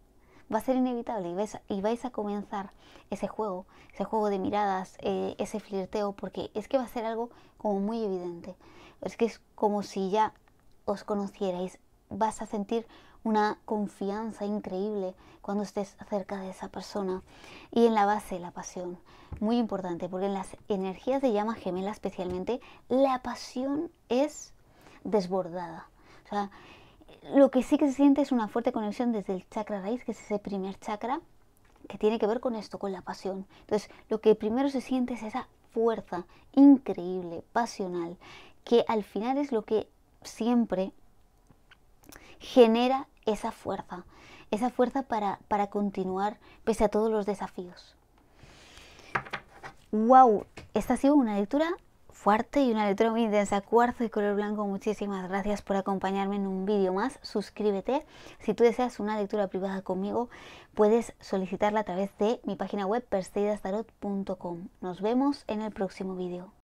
Va a ser inevitable y, y vais a comenzar ese juego, ese juego de miradas, eh, ese flirteo, porque es que va a ser algo como muy evidente. Es que es como si ya os conocierais. Vas a sentir una confianza increíble cuando estés cerca de esa persona. Y en la base, la pasión. Muy importante, porque en las energías de llama gemela especialmente, la pasión es desbordada. O sea, lo que sí que se siente es una fuerte conexión desde el chakra raíz, que es ese primer chakra, que tiene que ver con esto, con la pasión. Entonces, lo que primero se siente es esa fuerza increíble, pasional, que al final es lo que siempre genera esa fuerza, esa fuerza para, para continuar pese a todos los desafíos. ¡Wow! Esta ha sido una lectura fuerte y una lectura muy intensa. Cuarzo y color blanco, muchísimas gracias por acompañarme en un vídeo más. Suscríbete. Si tú deseas una lectura privada conmigo, puedes solicitarla a través de mi página web perseidatarot.com. Nos vemos en el próximo vídeo.